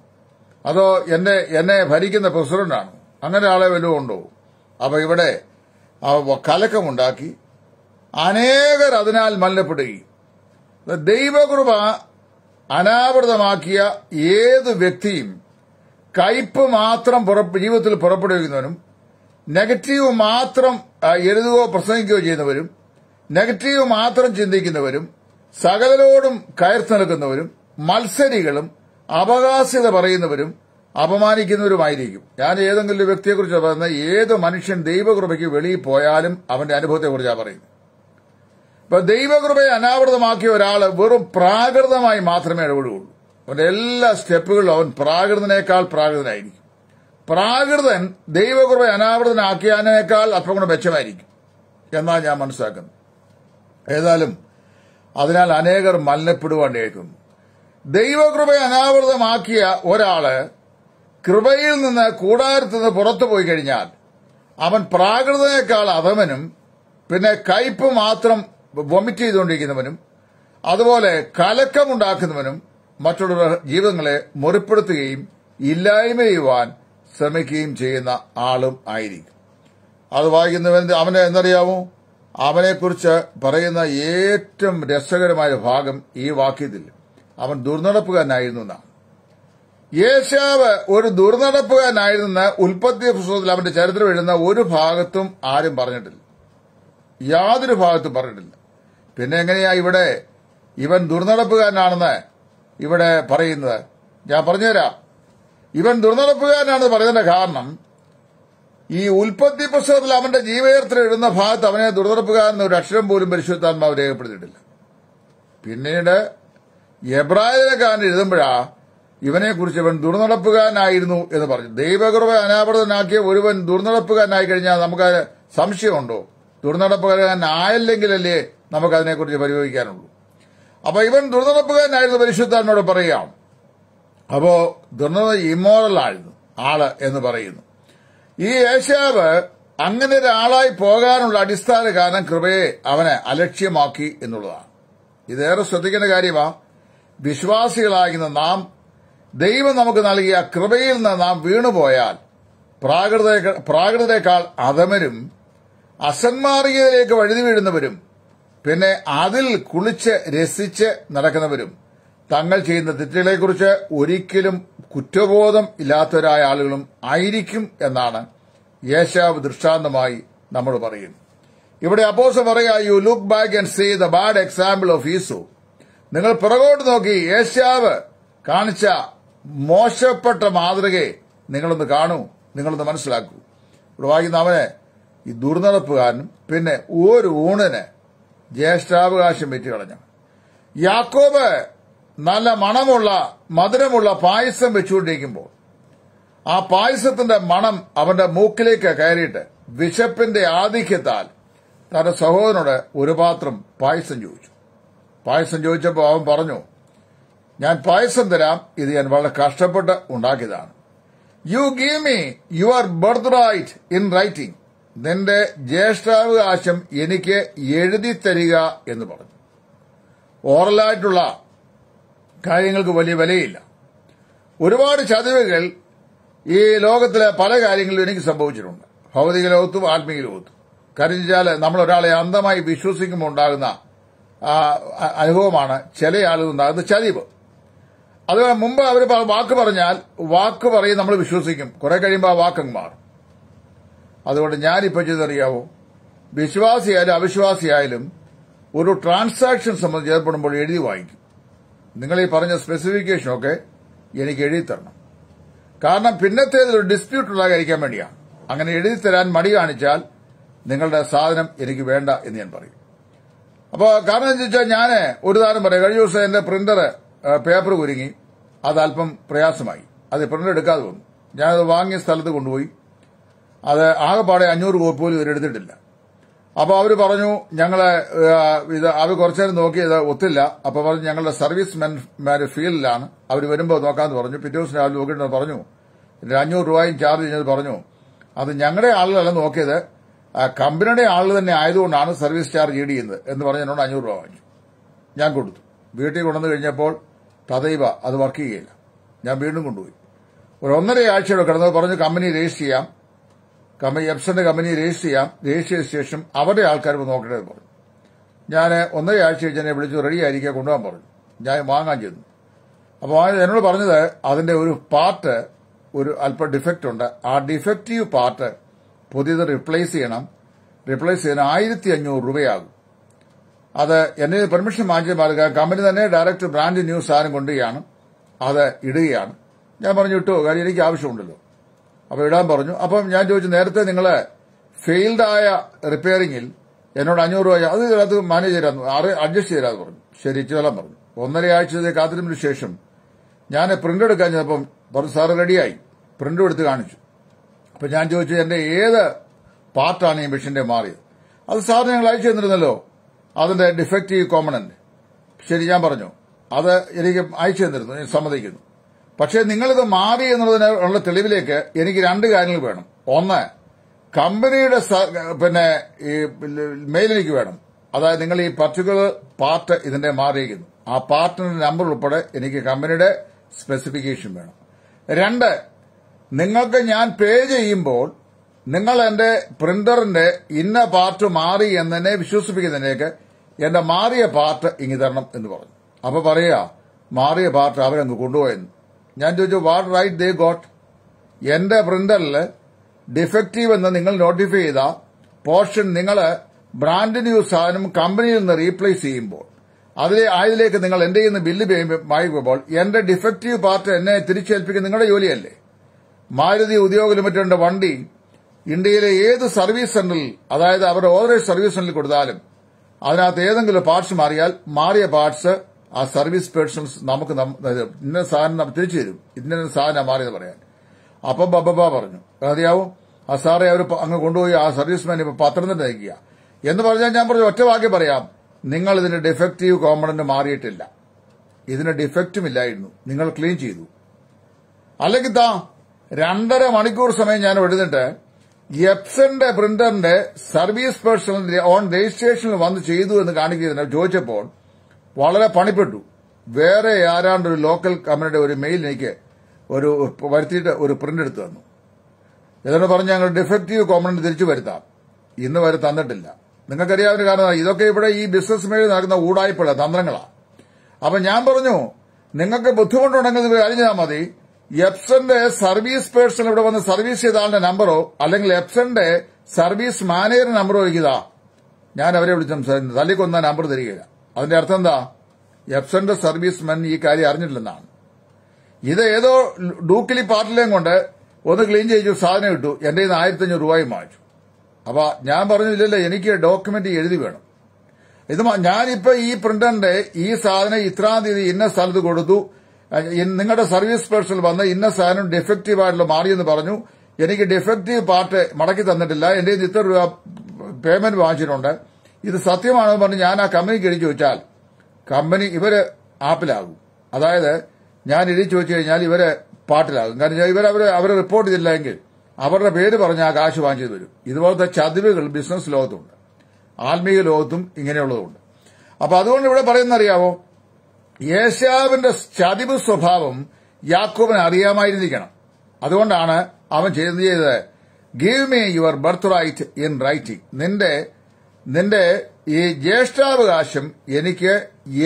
അതോ എന്നെ എന്നെ ഭരിക്കുന്ന പ്രസിഡന്റാണോ അങ്ങനെ ആളെ വല്ലതും ഉണ്ടോ അപ്പൊ ഇവിടെ കലക്കമുണ്ടാക്കി അനേകർ അതിനാൽ മല്ലപ്പെടുകയും ദൈവകൃപ അനാവൃതമാക്കിയ ഏത് വ്യക്തിയും കയ്പ് മാത്രം ജീവിതത്തിൽ പുറപ്പെടുവിക്കുന്നവരും നെഗറ്റീവ് മാത്രം എഴുതുകയോ പ്രസംഗിക്കുകയോ ചെയ്യുന്നവരും നെഗറ്റീവ് മാത്രം ചിന്തിക്കുന്നവരും സകലരോടും കയർത്ത് നിൽക്കുന്നവരും മത്സരികളും അപകാസ്യത പറയുന്നവരും അപമാനിക്കുന്നവരുമായിരിക്കും ഞാൻ ഏതെങ്കിലും ഒരു വ്യക്തിയെക്കുറിച്ച് പറയുന്നത് ഏത് മനുഷ്യൻ ദൈവകൃപയ്ക്ക് വെളിയിൽ പോയാലും അവന്റെ അനുഭവത്തെക്കുറിച്ചാണ് പറയുന്നത് ഇപ്പൊ ദൈവകൃപയെ അനാവൃതമാക്കിയ ഒരാൾ വെറും പ്രാകൃതമായി മാത്രമേ ഇടപെടുകയുള്ളൂ അവന്റെ എല്ലാ സ്റ്റെപ്പുകളിലും അവൻ പ്രാകൃതനേക്കാൾ പ്രാകൃതനായിരിക്കും പ്രാകൃതൻ ദൈവകൃപയെ അനാവൃതനാക്കിയതിനേക്കാൾ അത്ര കൂടെ മെച്ചമായിരിക്കും എന്നാണ് ഞാൻ മനസ്സിലാക്കുന്നത് ഏതായാലും അതിനാൽ അനേകർ മലിനപ്പെടുവാണ്ടേക്കുന്നു ദൈവകൃപയെ അനാവൃതമാക്കിയ ഒരാള് കൃപയിൽ നിന്ന് കൂടാരത്തു നിന്ന് പുറത്തു പോയി കഴിഞ്ഞാൽ അവൻ പ്രാകൃതനേക്കാൾ അധമനും പിന്നെ കയ്പ് മാത്രം വൊമിറ്റ് ചെയ്തുകൊണ്ടിരിക്കുന്നവനും അതുപോലെ കലക്കമുണ്ടാക്കുന്നവനും മറ്റുള്ളവരുടെ ജീവിതങ്ങളെ മുറിപ്പെടുത്തുകയും ഇല്ലായ്മ ചെയ്യുവാൻ ശ്രമിക്കുകയും ചെയ്യുന്ന ആളും ആയിരിക്കും അത് വായിക്കുന്നവൻ അവനെ എന്നറിയാമോ അവനെക്കുറിച്ച് പറയുന്ന ഏറ്റവും രസകരമായ ഭാഗം ഈ വാക്യത്തിൽ അവൻ ദുർനടപ്പുകാരനായിരുന്നു എന്നാണ് യേശാവ് ഒരു ദുർനടപ്പുകാരനായിരുന്ന ഉൽപ്പത്തി പുസ്തകത്തിൽ അവന്റെ ചരിത്രം എഴുതുന്ന ഒരു ഭാഗത്തും ആരും പറഞ്ഞിട്ടില്ല യാതൊരു ഭാഗത്തും പറഞ്ഞിട്ടില്ല പിന്നെ എങ്ങനെയാ ഇവിടെ ഇവൻ ദുർനടപ്പുകാരനാണെന്ന് ഇവിടെ പറയുന്നത് ഞാൻ പറഞ്ഞുതരാം ഇവൻ ദുർനടപ്പുകാരനാണെന്ന് പറയുന്നതിന്റെ കാരണം ഈ ഉൽപ്പത്തി പുസ്തകത്തിൽ അവന്റെ ജീവചരിത്രം എഴുതുന്ന ഭാഗത്ത് അവനെ ദുർനടപ്പുകാരൻ ഒരു അക്ഷരം പോലും പരിശുദ്ധാത്മാവ് രേഖപ്പെടുത്തിയിട്ടില്ല പിന്നീട് എബ്രാഹിലേക്കാരൻ എഴുതുമ്പോഴാണ് ഇവനെക്കുറിച്ച് ഇവൻ ദുർനടപ്പുകാരനായിരുന്നു എന്ന് പറഞ്ഞു ദൈവകൃപ അനാവൃതനാക്കിയ ഒരുവൻ ദുർനടപ്പുകാരനായി കഴിഞ്ഞാൽ നമുക്ക് സംശയമുണ്ടോ ദുർനടപ്പുകാരനായല്ലെങ്കിലല്ലേ നമുക്ക് അതിനെക്കുറിച്ച് പരിഭവിക്കാനുള്ളൂ അപ്പൊ ഇവൻ ദുർനടപ്പുകാരനായിരുന്നു പരിശുദ്ധാനോട് പറയാം അപ്പോ ദുർനട ആയിരുന്നു ആള് എന്ന് പറയുന്നു ഈ ഏഷ്യാവ് അങ്ങനെ ഒരാളായി പോകാനുള്ള അടിസ്ഥാന കാരണം കൃപയെ അവനെ അലക്ഷ്യമാക്കി എന്നുള്ളതാണ് ഇതേറെ ശ്രദ്ധിക്കേണ്ട കാര്യമാണ് വിശ്വാസികളായിരുന്ന നാം ദൈവം നമുക്ക് നൽകിയ കൃപയിൽ നിന്ന് നാം വീണുപോയാൽ പ്രാകൃത പ്രാകൃതയേക്കാൾ അധമരും അസന്മാർഗീയതയിലേക്ക് വഴുതി വീഴുന്നവരും പിന്നെ അതിൽ കുളിച്ച് രസിച്ച് നടക്കുന്നവരും തങ്ങൾ ചെയ്യുന്ന തെറ്റുകളെക്കുറിച്ച് ഒരിക്കലും കുറ്റബോധം ഇല്ലാത്തവരായ ആളുകളും ആയിരിക്കും എന്നാണ് യേശാവ് ദൃഷ്ടാന്തമായി നമ്മൾ പറയും ഇവിടെ അപ്പോസ് പറയാ you look back and see the bad example of Esau നിങ്ങൾ പിറകോട്ട് നോക്കി യേശാവ് കാണിച്ച മോശപ്പെട്ട മാതൃകയെ നിങ്ങളൊന്ന് കാണൂ നിങ്ങളൊന്ന് മനസ്സിലാക്കൂ ഇവിടെ വായിക്കുന്ന അവനെ ഈ ദുർനടപ്പുകാരനും പിന്നെ ഒരു ഊണിന് ജ്യേഷ്ഠാവകാശം വെറ്റി കളഞ്ഞു യാക്കോബ് നല്ല മണമുള്ള മധുരമുള്ള പായസം വെച്ചുകൊണ്ടിരിക്കുമ്പോൾ ആ പായസത്തിന്റെ മണം അവന്റെ മൂക്കിലേക്ക് കയറിയിട്ട് വിശപ്പിന്റെ ആധിക്യത്താൽ തന്റെ സഹോദരനോട് ഒരു പാത്രം പായസം ചോദിച്ചു പായസം ചോദിച്ചപ്പോൾ അവൻ പറഞ്ഞു ഞാൻ പായസം തരാം ഇത് ഞാൻ വളരെ കഷ്ടപ്പെട്ട് ഉണ്ടാക്കിയതാണ് you give me your birthright in writing നിന്റെ ജ്യേഷ്ഠാവകാശം എനിക്ക് എഴുതി തരിക എന്ന് പറഞ്ഞു ഓറലായിട്ടുള്ള കാര്യങ്ങൾക്ക് വലിയ വിലയില്ല ഒരുപാട് ചതിവുകൾ ഈ ലോകത്തിലെ പല കാര്യങ്ങളും എനിക്ക് സംഭവിച്ചിട്ടുണ്ട് ഭൗതിക ലോകത്തും ആത്മീയ ലോകത്തും കാര്യം വെച്ചാൽ നമ്മൾ ഒരാളെ അന്ധമായി വിശ്വസിക്കുമ്പോൾ ഉണ്ടാകുന്ന അനുഭവമാണ് ചില ആളുകൾ ഉണ്ടാകുന്ന ചതിവ് അത് മുമ്പ് അവർ വാക്ക് പറഞ്ഞാൽ വാക്ക് പറയും നമ്മൾ വിശ്വസിക്കും കുറെ കഴിയുമ്പോൾ ആ വാക്കങ്ങ് മാറും അതുകൊണ്ട് ഞാനിപ്പോൾ ചെയ്തറിയാവോ വിശ്വാസിയായാലും അവിശ്വാസിയായാലും ഒരു ട്രാൻസാക്ഷൻ സംബന്ധിച്ച് ഏർപ്പെടുമ്പോൾ എഴുതി വാങ്ങിക്കും നിങ്ങൾ ഈ പറഞ്ഞ സ്പെസിഫിക്കേഷനൊക്കെ എനിക്ക് എഴുതി തരണം കാരണം ഒരു ഡിസ്പ്യൂട്ട് ഉണ്ടാകാതിരിക്കാൻ വേണ്ടിയാണ് അങ്ങനെ എഴുതി തരാൻ മടി കാണിച്ചാൽ നിങ്ങളുടെ സാധനം എനിക്ക് വേണ്ട എന്ന് ഞാൻ പറയും അപ്പോൾ കാരണം എന്താ വെച്ചാൽ ഞാൻ ഒരു താരം പറയാം കഴിഞ്ഞ ദിവസം എന്റെ പ്രിന്റർ പേപ്പർ കുരുങ്ങി അത് അല്പം പ്രയാസമായി അത് പ്രിന്റ് എടുക്കാതെ വന്നു ഞാനത് വാങ്ങിയ സ്ഥലത്ത് കൊണ്ടുപോയി അത് ആകെപ്പാടെ അഞ്ഞൂറ് കോപ്പി പോലും ഇവരെടുത്തിട്ടില്ല അപ്പോൾ അവർ പറഞ്ഞു ഞങ്ങളെ ഇത് അവർ കുറച്ചു നേരം നോക്കി ഇത് ഒത്തില്ല അപ്പോൾ പറഞ്ഞു ഞങ്ങളുടെ സർവീസ് മെൻമാര് ഫീൽഡിലാണ് അവർ വരുമ്പോൾ നോക്കാന്ന് പറഞ്ഞു പിറ്റേ ദിവസം രാവിലെ നോക്കിയിട്ട് പറഞ്ഞു അഞ്ഞൂറ് രൂപയും ചാർജ് ചെയ്യുന്നത് പറഞ്ഞു അത് ഞങ്ങളുടെ ആളുകളല്ല നോക്കിയത് കമ്പനിയുടെ ആളുകൾ തന്നെ ആയതുകൊണ്ടാണ് സർവീസ് ചാർജ് ഈട് ചെയ്യുന്നത് എന്ന് പറഞ്ഞ് എന്നോട് അഞ്ഞൂറ് രൂപ വാങ്ങി ഞാൻ കൊടുത്തു വീട്ടിൽ കൊണ്ടുവന്നു കഴിഞ്ഞപ്പോൾ തതൈവ അത് വർക്ക് ചെയ്യില്ല ഞാൻ വീണ്ടും കൊണ്ടുപോയി ഒരു ഒന്നര ആഴ്ചയോടെ കിടന്നത് പറഞ്ഞു കമ്പനി രജിസ്റ്റർ ചെയ്യാം കമ്പനി എപ്സന്റെ കമ്പനി രജിസ്റ്റർ ചെയ്യാം രജിസ്റ്റർ ചെയ്ത ശേഷം അവരുടെ ആൾക്കാർ നോക്കേണ്ടത് പറഞ്ഞു ഞാൻ ഒന്നര ആഴ്ച വെച്ച് എന്നെ വിളിച്ചു റെഡി ആയിരിക്കാൻ കൊണ്ടുപോകാൻ പറഞ്ഞു ഞാൻ വാങ്ങാൻ ചെന്നു അപ്പോൾ എന്നോട് പറഞ്ഞത് അതിന്റെ ഒരു പാർട്ട് ഒരു അല്പം ഡിഫക്റ്റ് ഉണ്ട് ആ ഡിഫക്റ്റീവ് പാർട്ട് പുതിയത് റിപ്ലേസ് ചെയ്യണം റിപ്ലേസ് ചെയ്യാൻ ആയിരത്തി അഞ്ഞൂറ് രൂപയാകും അത് എന്നിൽ പെർമിഷൻ വാങ്ങിച്ച മാർഗ കമ്പനി തന്നെ ഡയറക്റ്റ് ബ്രാൻഡ് ന്യൂസ് സാധനം കൊണ്ടുകയാണ് അത് ഇടുകയാണ് ഞാൻ പറഞ്ഞു ഇട്ടു കാര്യം എനിക്ക് ആവശ്യമുണ്ടല്ലോ അപ്പോൾ ഇടാൻ പറഞ്ഞു അപ്പം ഞാൻ ചോദിച്ചു നേരത്തെ നിങ്ങൾ ഫെയിൽഡായ റിപ്പയറിംഗിൽ എന്നോട് അഞ്ഞൂറ് രൂപ അത് അത് മാനേജ് തരാന്ന് അഡ്ജസ്റ്റ് ചെയ്താന്ന് പറഞ്ഞു ശരി ചെല്ലാൻ പറഞ്ഞു ഒന്നരയാഴ്ചത്തെ കാത്തിരിപ്പിന് ശേഷം ഞാൻ പ്രിന്റ് എടുക്കാൻ ചെന്നപ്പം പറഞ്ഞു സാറ് റെഡിയായി പ്രിന്റ് എടുത്ത് കാണിച്ചു അപ്പൊ ഞാൻ ചോദിച്ചു എന്റെ ഏത് പാർട്ടാണ് ഈ മെഷീന്റെ മാറിയത് അത് സാറിന് ഞങ്ങൾ അയച്ചു തന്നിരുന്നല്ലോ അതിന്റെ ഡിഫക്റ്റീവ് കോമണന്റ് ശരി ഞാൻ പറഞ്ഞു അത് എനിക്ക് അയച്ചു തന്നിരുന്നു ഞാൻ സമ്മതിക്കുന്നു പക്ഷേ നിങ്ങളിത് മാറി എന്നുള്ളതിനുള്ള തെളിവിലേക്ക് എനിക്ക് രണ്ട് കാര്യങ്ങൾ വേണം ഒന്ന് കമ്പനിയുടെ പിന്നെ ഈ മെയിൽ എനിക്ക് വേണം അതായത് നിങ്ങൾ ഈ പർട്ടിക്കുലർ പാർട്ട് ഇതിന്റെ മാറിയിരിക്കുന്നു ആ പാർട്ടിന്റെ നമ്പർ ഉൾപ്പെടെ എനിക്ക് കമ്പനിയുടെ സ്പെസിഫിക്കേഷൻ വേണം രണ്ട് നിങ്ങൾക്ക് ഞാൻ പേ ചെയ്യുമ്പോൾ നിങ്ങൾ എന്റെ പ്രിന്ററിന്റെ ഇന്ന പാർട്ട് മാറി എന്നതിനെ വിശ്വസിപ്പിക്കുന്നതിനേക്ക് എന്റെ മാറിയ പാർട്ട് ഇങ്ങി തരണം എന്ന് പറഞ്ഞു അപ്പൊ പറയാ മാറിയ പാർട്ട് അവരങ്ങ് കൊണ്ടുപോയെന്ന് ഞാൻ ചോദിച്ചു വാട്ട് റൈറ്റ് ദേ ഗോട്ട് എന്റെ പ്രിന്ററിൽ ഡിഫക്റ്റീവ് എന്ന് നിങ്ങൾ നോട്ടിഫൈ ചെയ്ത പോർഷൻ നിങ്ങൾ ബ്രാൻഡ് ന്യൂ സാധനം കമ്പനിയിൽ നിന്ന് റീപ്ലേസ് ചെയ്യുമ്പോൾ അതിലെ ആയതിലേക്ക് നിങ്ങൾ എന്റെ നിന്ന് ബില്ല് വായിക്കുമ്പോൾ എന്റെ ഡിഫക്റ്റീവ് പാർട്ട് എന്നെ തിരിച്ചേൽപ്പിക്കുന്ന നിങ്ങളുടെ ജോലിയല്ലേ മാരുതി ഉദ്യോഗ ലിമിറ്റഡിന്റെ വണ്ടി ഇന്ത്യയിലെ ഏത് സർവീസ് സെന്ററിൽ അതായത് അവരുടെ ഓരോ സർവീസ് സെന്ററിൽ കൊടുത്താലും അതിനകത്ത് ഏതെങ്കിലും പാർട്സ് മാറിയാൽ മാറിയ പാർട്സ് ആ സർവീസ് പേഴ്സൺസ് നമുക്ക് ഇന്ന സാധനം തിരിച്ചു തരും ഇന്ന സാധനം മാറിയെന്ന് പറയാൻ അപ്പം ബബ്ബ പറഞ്ഞു അറിയാവും ആ സാറെ അവർ അങ്ങ് കൊണ്ടുപോയി ആ സർവീസ്മാൻ ഇപ്പൊ പത്തനംതിട്ട നയിക്കുക എന്ന് പറഞ്ഞാൽ ഞാൻ പറഞ്ഞു ഒറ്റ വാക്യം പറയാം നിങ്ങൾ ഇതിന് ഡിഫക്റ്റീവ് കോമ്പണന്റ് മാറിയിട്ടില്ല ഇതിന് ഡിഫക്റ്റും ഇല്ലായിരുന്നു നിങ്ങൾ ക്ലീൻ ചെയ്തു അല്ലെങ്കിൽ താ രണ്ടര മണിക്കൂർ സമയം ഞാൻ എഴുതിട്ട് എപ്സന്റെ പ്രിന്ററിന്റെ സർവീസ് പേഴ്സണലിന്റെ ഓൺ രജിസ്ട്രേഷനിൽ വന്ന് ചെയ്തു എന്ന് കാണിക്കുന്നതിന് ചോദിച്ചപ്പോൾ വളരെ പണിപ്പെട്ടു വേറെ ആരാണ്ട് ഒരു ലോക്കൽ കമ്പനിയുടെ ഒരു മെയിൽ ഒരു വരുത്തിയിട്ട് ഒരു പ്രിന്റ് എടുത്തു തന്നു എന്നിട്ട് പറഞ്ഞ് ഞങ്ങൾ ഡിഫക്റ്റീവ് കോമ്പണന്റ് തിരിച്ചു വരുത്താം ഇന്ന് വരെ തന്നിട്ടില്ല നിങ്ങൾക്കറിയാവുന്ന കാരണം ഇതൊക്കെ ഇവിടെ ഈ ബിസിനസ് മേഖല നടക്കുന്ന ഊടായ്പ തന്ത്രങ്ങളാണ് അപ്പൊ ഞാൻ പറഞ്ഞു നിങ്ങൾക്ക് ബുദ്ധിമുട്ടുണ്ടെങ്കിൽ ഇത് അറിഞ്ഞാൽ മതി എപ്സന്റെ സർവീസ് പേഴ്സൺ ഇവിടെ വന്ന് സർവീസ് ചെയ്ത ആളുടെ നമ്പറോ അല്ലെങ്കിൽ എപ്സന്റെ സർവീസ് മാനേജർ നമ്പറോ ഇതാ ഞാൻ അവരെ വിളിച്ചു സംസാരിക്കുന്നത് തല്ലിക്കൊന്ന നമ്പർ തരികയില്ല അതിന്റെ അർത്ഥം എന്താ എപ്സന്റെ സർവീസ് മെൻ ഈ കാര്യം അറിഞ്ഞിട്ടില്ലെന്നാണ് ഇത് ഏതോ ഡൂക്കിലി പാർട്ടിലേയും കൊണ്ട് ഒന്ന് ക്ലീൻ ചെയ്തു സാധനം ഇട്ടു എന്റെ കയ്യിൽ നിന്ന് ആയിരത്തഞ്ഞൂറ് രൂപയും വാങ്ങിച്ചു അപ്പൊ ഞാൻ പറഞ്ഞില്ലല്ലോ എനിക്ക് ഡോക്യുമെന്റ് എഴുതി വേണം ഇത് ഞാനിപ്പോ ഈ പ്രിന്ററിന്റെ ഈ സാധനം ഇത്രാം തീയതി ഇന്ന സ്ഥലത്ത് കൊടുത്തു നിങ്ങളുടെ സർവീസ് പേഴ്സൺ വന്ന് ഇന്ന സാധനം ഡിഫക്റ്റീവ് ആയിട്ടുള്ള മാറിയെന്ന് പറഞ്ഞു എനിക്ക് ഡിഫക്റ്റീവ് പാർട്ട് മടക്കി തന്നിട്ടില്ല എന്റെ ഇത്ര രൂപ പേയ്മെന്റ് വാങ്ങിച്ചിട്ടുണ്ട് ഇത് സത്യമാണെന്ന് പറഞ്ഞ് ഞാൻ ആ കമ്പനിക്ക് എഴുതി ചോദിച്ചാൽ കമ്പനി ഇവര് ആപ്പിലാകും അതായത് ഞാൻ എഴുതി ചോദിച്ചു കഴിഞ്ഞാൽ ഇവര് പാട്ടിലാകും കാരണം ഇവർ അവർ അവരെ റിപ്പോർട്ട് ചെയ്തില്ലെങ്കിൽ അവരുടെ പേര് പറഞ്ഞ് ആ കാശ് വാങ്ങിച്ചത് വരും ഇതുപോലത്തെ ചതിവുകൾ ബിസിനസ് ലോകത്തുണ്ട് ആത്മീയ ലോകത്തും ഇങ്ങനെയുള്ളതുണ്ട് അപ്പൊ അതുകൊണ്ട് ഇവിടെ പറയുന്നറിയാവോ യേശാവിന്റെ ചതിവ് സ്വഭാവം യാക്കോബിന് അറിയാമായിരുന്നിരിക്കണം അതുകൊണ്ടാണ് അവൻ ചെയ്തത് ചെയ്തത് give me your birthright in writing നിന്റെ നിന്റെ ഈ ജ്യേഷ്ഠാവകാശം എനിക്ക്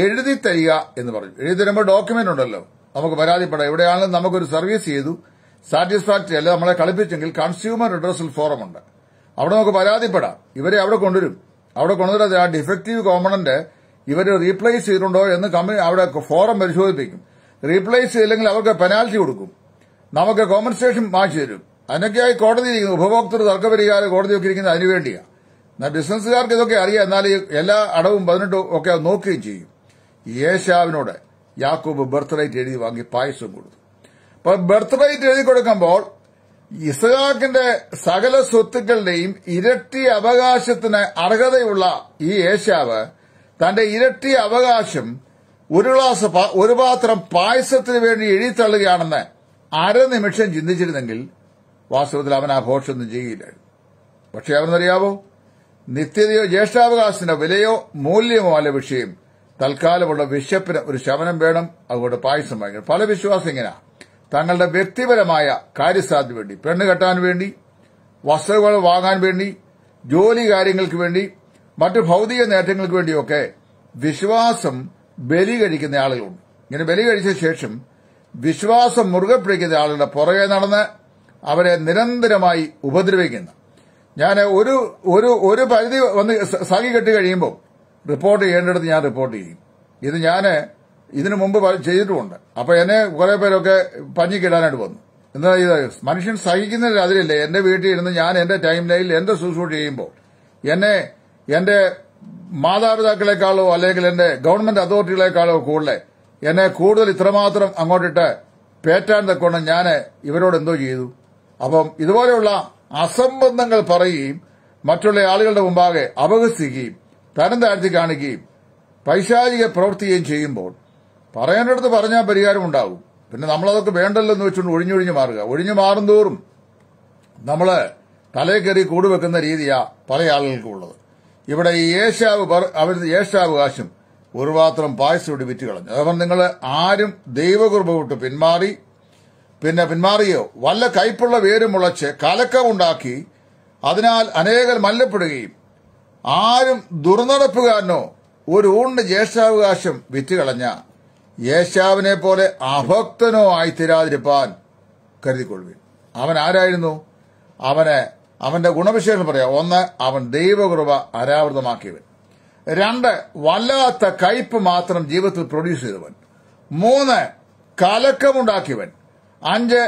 എഴുതി തരിക എന്ന് പറഞ്ഞു എഴുതി തരുമ്പോൾ ഡോക്യുമെന്റ് ഉണ്ടല്ലോ നമുക്ക് പരാതിപ്പെടാം എവിടെയാണെങ്കിലും നമുക്കൊരു സർവീസ് ചെയ്തു സാറ്റിസ്ഫാക്ടറി അല്ല നമ്മളെ കളിപ്പിച്ചെങ്കിൽ കൺസ്യൂമർ അഡ്രസ്സിൽ ഫോറം ഉണ്ട് അവിടെ നമുക്ക് പരാതിപ്പെടാം ഇവരെ അവിടെ കൊണ്ടുവരും അവിടെ കൊണ്ടുവരാതെ ആ ഡിഫക്റ്റീവ് കോമ്പണന്റ് ഇവര് റീപ്ലേസ് ചെയ്തിട്ടുണ്ടോ എന്ന് കമ്പനി അവിടെ ഫോറം പരിശോധിപ്പിക്കും റീപ്ലേസ് ചെയ്തില്ലെങ്കിൽ അവർക്ക് പെനാൽറ്റി കൊടുക്കും നമുക്ക് കോമ്പൻസേഷൻ വാങ്ങിച്ചു തരും അതിനൊക്കെയായി കോടതി ഉപഭോക്തൃ തർക്കപരിഹാര ഒക്കെ ഇരിക്കുന്നത് അതിനുവേണ്ടിയാണ് എന്നാൽ ബിസിനസ്സുകാർക്ക് ഇതൊക്കെ അറിയാം എന്നാൽ എല്ലാ അടവും പതിനെട്ടും ഒക്കെ നോക്കുകയും ചെയ്യും യേശാവിനോട് യാക്കോബ് ബർത്ത് റൈറ്റ് എഴുതി വാങ്ങി പായസം കൊടുത്തു അപ്പൊ ബർത്ത് റൈറ്റ് എഴുതി കൊടുക്കുമ്പോൾ ഇസഹാക്കിന്റെ സകല സ്വത്തുക്കളുടെയും ഇരട്ടി അവകാശത്തിന് അർഹതയുള്ള ഈ യേശാവ് തന്റെ ഇരട്ടി അവകാശം ഒരു ഗ്ലാസ് ഒരു പാത്രം പായസത്തിന് വേണ്ടി എഴുതിത്തള്ളുകയാണെന്ന് അരനിമിഷം ചിന്തിച്ചിരുന്നെങ്കിൽ വാസ്തവത്തിൽ അവൻ ആഘോഷമൊന്നും ചെയ്യില്ല പക്ഷെ അവനറിയാവോ നിത്യതയോ ജ്യേഷ്ഠാവകാശത്തിന്റെ വിലയോ മൂല്യമോ അല്ല വിഷയം തൽക്കാലമുള്ള വിശപ്പിന് ഒരു ശമനം വേണം അതുകൊണ്ട് പായസം വാങ്ങി പല വിശ്വാസം ഇങ്ങനെ തങ്ങളുടെ വ്യക്തിപരമായ കാര്യസാധ്യത വേണ്ടി പെണ്ണ് കെട്ടാൻ വേണ്ടി വസ്തുക്കൾ വാങ്ങാൻ വേണ്ടി ജോലി കാര്യങ്ങൾക്ക് വേണ്ടി മറ്റ് ഭൌതിക നേട്ടങ്ങൾക്ക് വേണ്ടിയൊക്കെ വിശ്വാസം ബലി കഴിക്കുന്ന ആളുകളുണ്ട് ഇങ്ങനെ ബലി കഴിച്ച ശേഷം വിശ്വാസം മുറുകെ പിടിക്കുന്ന ആളുകളുടെ പുറകെ നടന്ന് അവരെ നിരന്തരമായി ഉപദ്രവിക്കുന്നു ഞാൻ ഒരു ഒരു ഒരു പരിധി വന്ന് സഖി കെട്ടി കഴിയുമ്പോൾ റിപ്പോർട്ട് ചെയ്യേണ്ടടുത്ത് ഞാൻ റിപ്പോർട്ട് ചെയ്യും ഇത് ഞാൻ ഇതിനു മുമ്പ് ചെയ്തിട്ടുമുണ്ട് അപ്പൊ എന്നെ കുറെ പേരൊക്കെ പഞ്ഞിക്കിടാനായിട്ട് വന്നു എന്താ ഇത് മനുഷ്യൻ സഹിക്കുന്നതിൽ അതിലല്ലേ എന്റെ വീട്ടിൽ ഇരുന്ന് ഞാൻ എന്റെ ടൈം ലൈനിൽ എന്റെ ശുശ്രൂഷ ചെയ്യുമ്പോൾ എന്നെ എന്റെ മാതാപിതാക്കളെക്കാളോ അല്ലെങ്കിൽ എന്റെ ഗവൺമെന്റ് അതോറിറ്റികളെക്കാളോ കൂടുതൽ എന്നെ കൂടുതൽ ഇത്രമാത്രം അങ്ങോട്ടിട്ട് പേറ്റാൻ തക്കൊണ്ട് ഞാൻ ഇവരോട് എന്തോ ചെയ്തു അപ്പം ഇതുപോലെയുള്ള അസംബന്ധങ്ങൾ പറയുകയും മറ്റുള്ള ആളുകളുടെ മുമ്പാകെ അപഹസിക്കുകയും തരം താഴ്ത്തി കാണിക്കുകയും പൈശാചിക പ്രവർത്തിക്കുകയും ചെയ്യുമ്പോൾ പറയാനിടത്ത് പറഞ്ഞാൽ പരിഹാരം ഉണ്ടാകും പിന്നെ നമ്മളതൊക്കെ വേണ്ടല്ലോ എന്ന് വെച്ചുകൊണ്ട് ഒഴിഞ്ഞൊഴിഞ്ഞ് മാറുക ഒഴിഞ്ഞു മാറും തോറും നമ്മള് തലയിൽ കയറി കൂടുവെക്കുന്ന രീതിയാ പല ആളുകൾക്കുള്ളത് ഇവിടെ ഏഷ്യാവ് അവരുടെ ഏഷ്യാവകാശം ഒരു പാത്രം പായസം ഇവിടെ വിറ്റ് കളഞ്ഞു അതുകൊണ്ട് നിങ്ങൾ ആരും ദൈവകുർബ വിട്ട് പിന്മാറി പിന്നെ പിന്മാറിയോ വല്ല കൈപ്പുള്ള വേര് മുളച്ച് കലക്കമുണ്ടാക്കി അതിനാൽ അനേകർ മല്ലപ്പെടുകയും ആരും ദുർനടപ്പുകാരനോ ഒരു ഊണിന് ജ്യേഷ്ഠാവകാശം വിറ്റുകളഞ്ഞ യേശാവിനെ പോലെ അഭക്തനോ ആയിത്തീരാതിരിപ്പാൻ കരുതിക്കൊള്ളു അവൻ ആരായിരുന്നു അവനെ അവന്റെ ഗുണവിശേഷം പറയാം ഒന്ന് അവൻ ദൈവകൃപ അരാവൃതമാക്കിയവൻ രണ്ട് വല്ലാത്ത കയ്പ് മാത്രം ജീവിതത്തിൽ പ്രൊഡ്യൂസ് ചെയ്തവൻ മൂന്ന് കലക്കമുണ്ടാക്കിയവൻ അഞ്ച്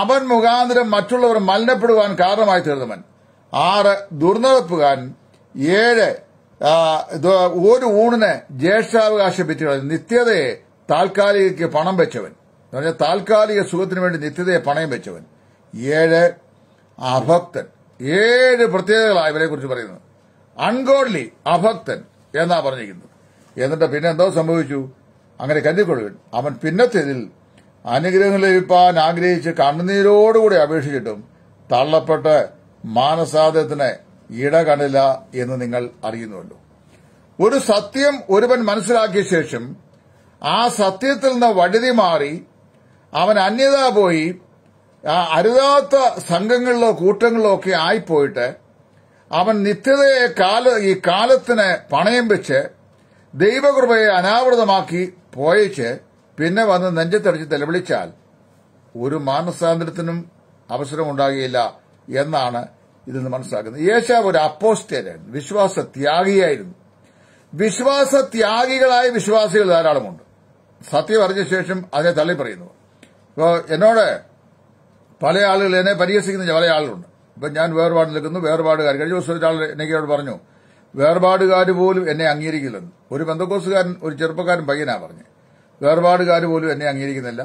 അവൻ മുഖാന്തരം മറ്റുള്ളവർ മലിനപ്പെടുവാൻ കാരണമായി തീർന്നവൻ ആറ് ദുർനടപ്പുകാൻ ഏഴ് ഒരു ഊണിന് ജ്യേഷ്ഠാവകാശം വിറ്റുകൾ നിത്യതയെ താൽക്കാലിക പണം വെച്ചവൻ എന്ന് പറഞ്ഞാൽ താൽക്കാലിക സുഖത്തിനു വേണ്ടി നിത്യതയെ പണയം വെച്ചവൻ ഏഴ് അഭക്തൻ ഏഴ് പ്രത്യേകതകളാണ് ഇവരെ കുറിച്ച് പറയുന്നത് അൺഗോഡ്ലി അഭക്തൻ എന്നാ പറഞ്ഞിരിക്കുന്നത് എന്നിട്ട് പിന്നെ എന്തോ സംഭവിച്ചു അങ്ങനെ കരുതിക്കൊള്ളുകൻ അവൻ പിന്നത്തേതിൽ അനുഗ്രഹങ്ങൾ ലഭിപ്പാൻ ആഗ്രഹിച്ച് കണ്ണുനീരോടുകൂടി അപേക്ഷിച്ചിട്ടും തള്ളപ്പെട്ട് മാനസാദത്തിന് ഇട കണ്ടില്ല എന്ന് നിങ്ങൾ അറിയുന്നുവല്ലോ ഒരു സത്യം ഒരുവൻ മനസ്സിലാക്കിയ ശേഷം ആ സത്യത്തിൽ നിന്ന് വഴുതി മാറി അവൻ അന്യത പോയി അരുതാത്ത സംഘങ്ങളിലോ കൂട്ടങ്ങളിലോ ഒക്കെ ആയിപ്പോയിട്ട് അവൻ നിത്യതയെ കാല ഈ കാലത്തിന് പണയം വെച്ച് ദൈവകൃപയെ അനാവൃതമാക്കി പോയച്ച് പിന്നെ വന്ന് നെഞ്ചത്തടിച്ച് നിലവിളിച്ചാൽ ഒരു മാനസാന്തരത്തിനും അവസരമുണ്ടാകുകയില്ല എന്നാണ് ഇതിൽ നിന്ന് മനസ്സിലാക്കുന്നത് യേശാവ് ഒരു അപ്പോസ്റ്റേലായിരുന്നു വിശ്വാസ ത്യാഗിയായിരുന്നു വിശ്വാസ ത്യാഗികളായ വിശ്വാസികൾ ധാരാളമുണ്ട് സത്യം അറിഞ്ഞ ശേഷം അതിനെ തള്ളി പറയുന്നു അപ്പോൾ എന്നോട് പല ആളുകൾ എന്നെ പരിഹസിക്കുന്ന പല ആളുകളുണ്ട് ഇപ്പം ഞാൻ വേർപാട് നിൽക്കുന്നു വേർപാടുകാർ കഴിഞ്ഞ ദിവസം ഒരാൾ എനിക്കോട് പറഞ്ഞു വേർപാടുകാർ പോലും എന്നെ അംഗീകരിക്കില്ലെന്ന് ഒരു ബന്ധക്കോസുകാരൻ ഒരു ചെറുപ്പക്കാരൻ പയ്യനാ പറഞ്ഞു വേർപാടുകാർ പോലും എന്നെ അംഗീകരിക്കുന്നില്ല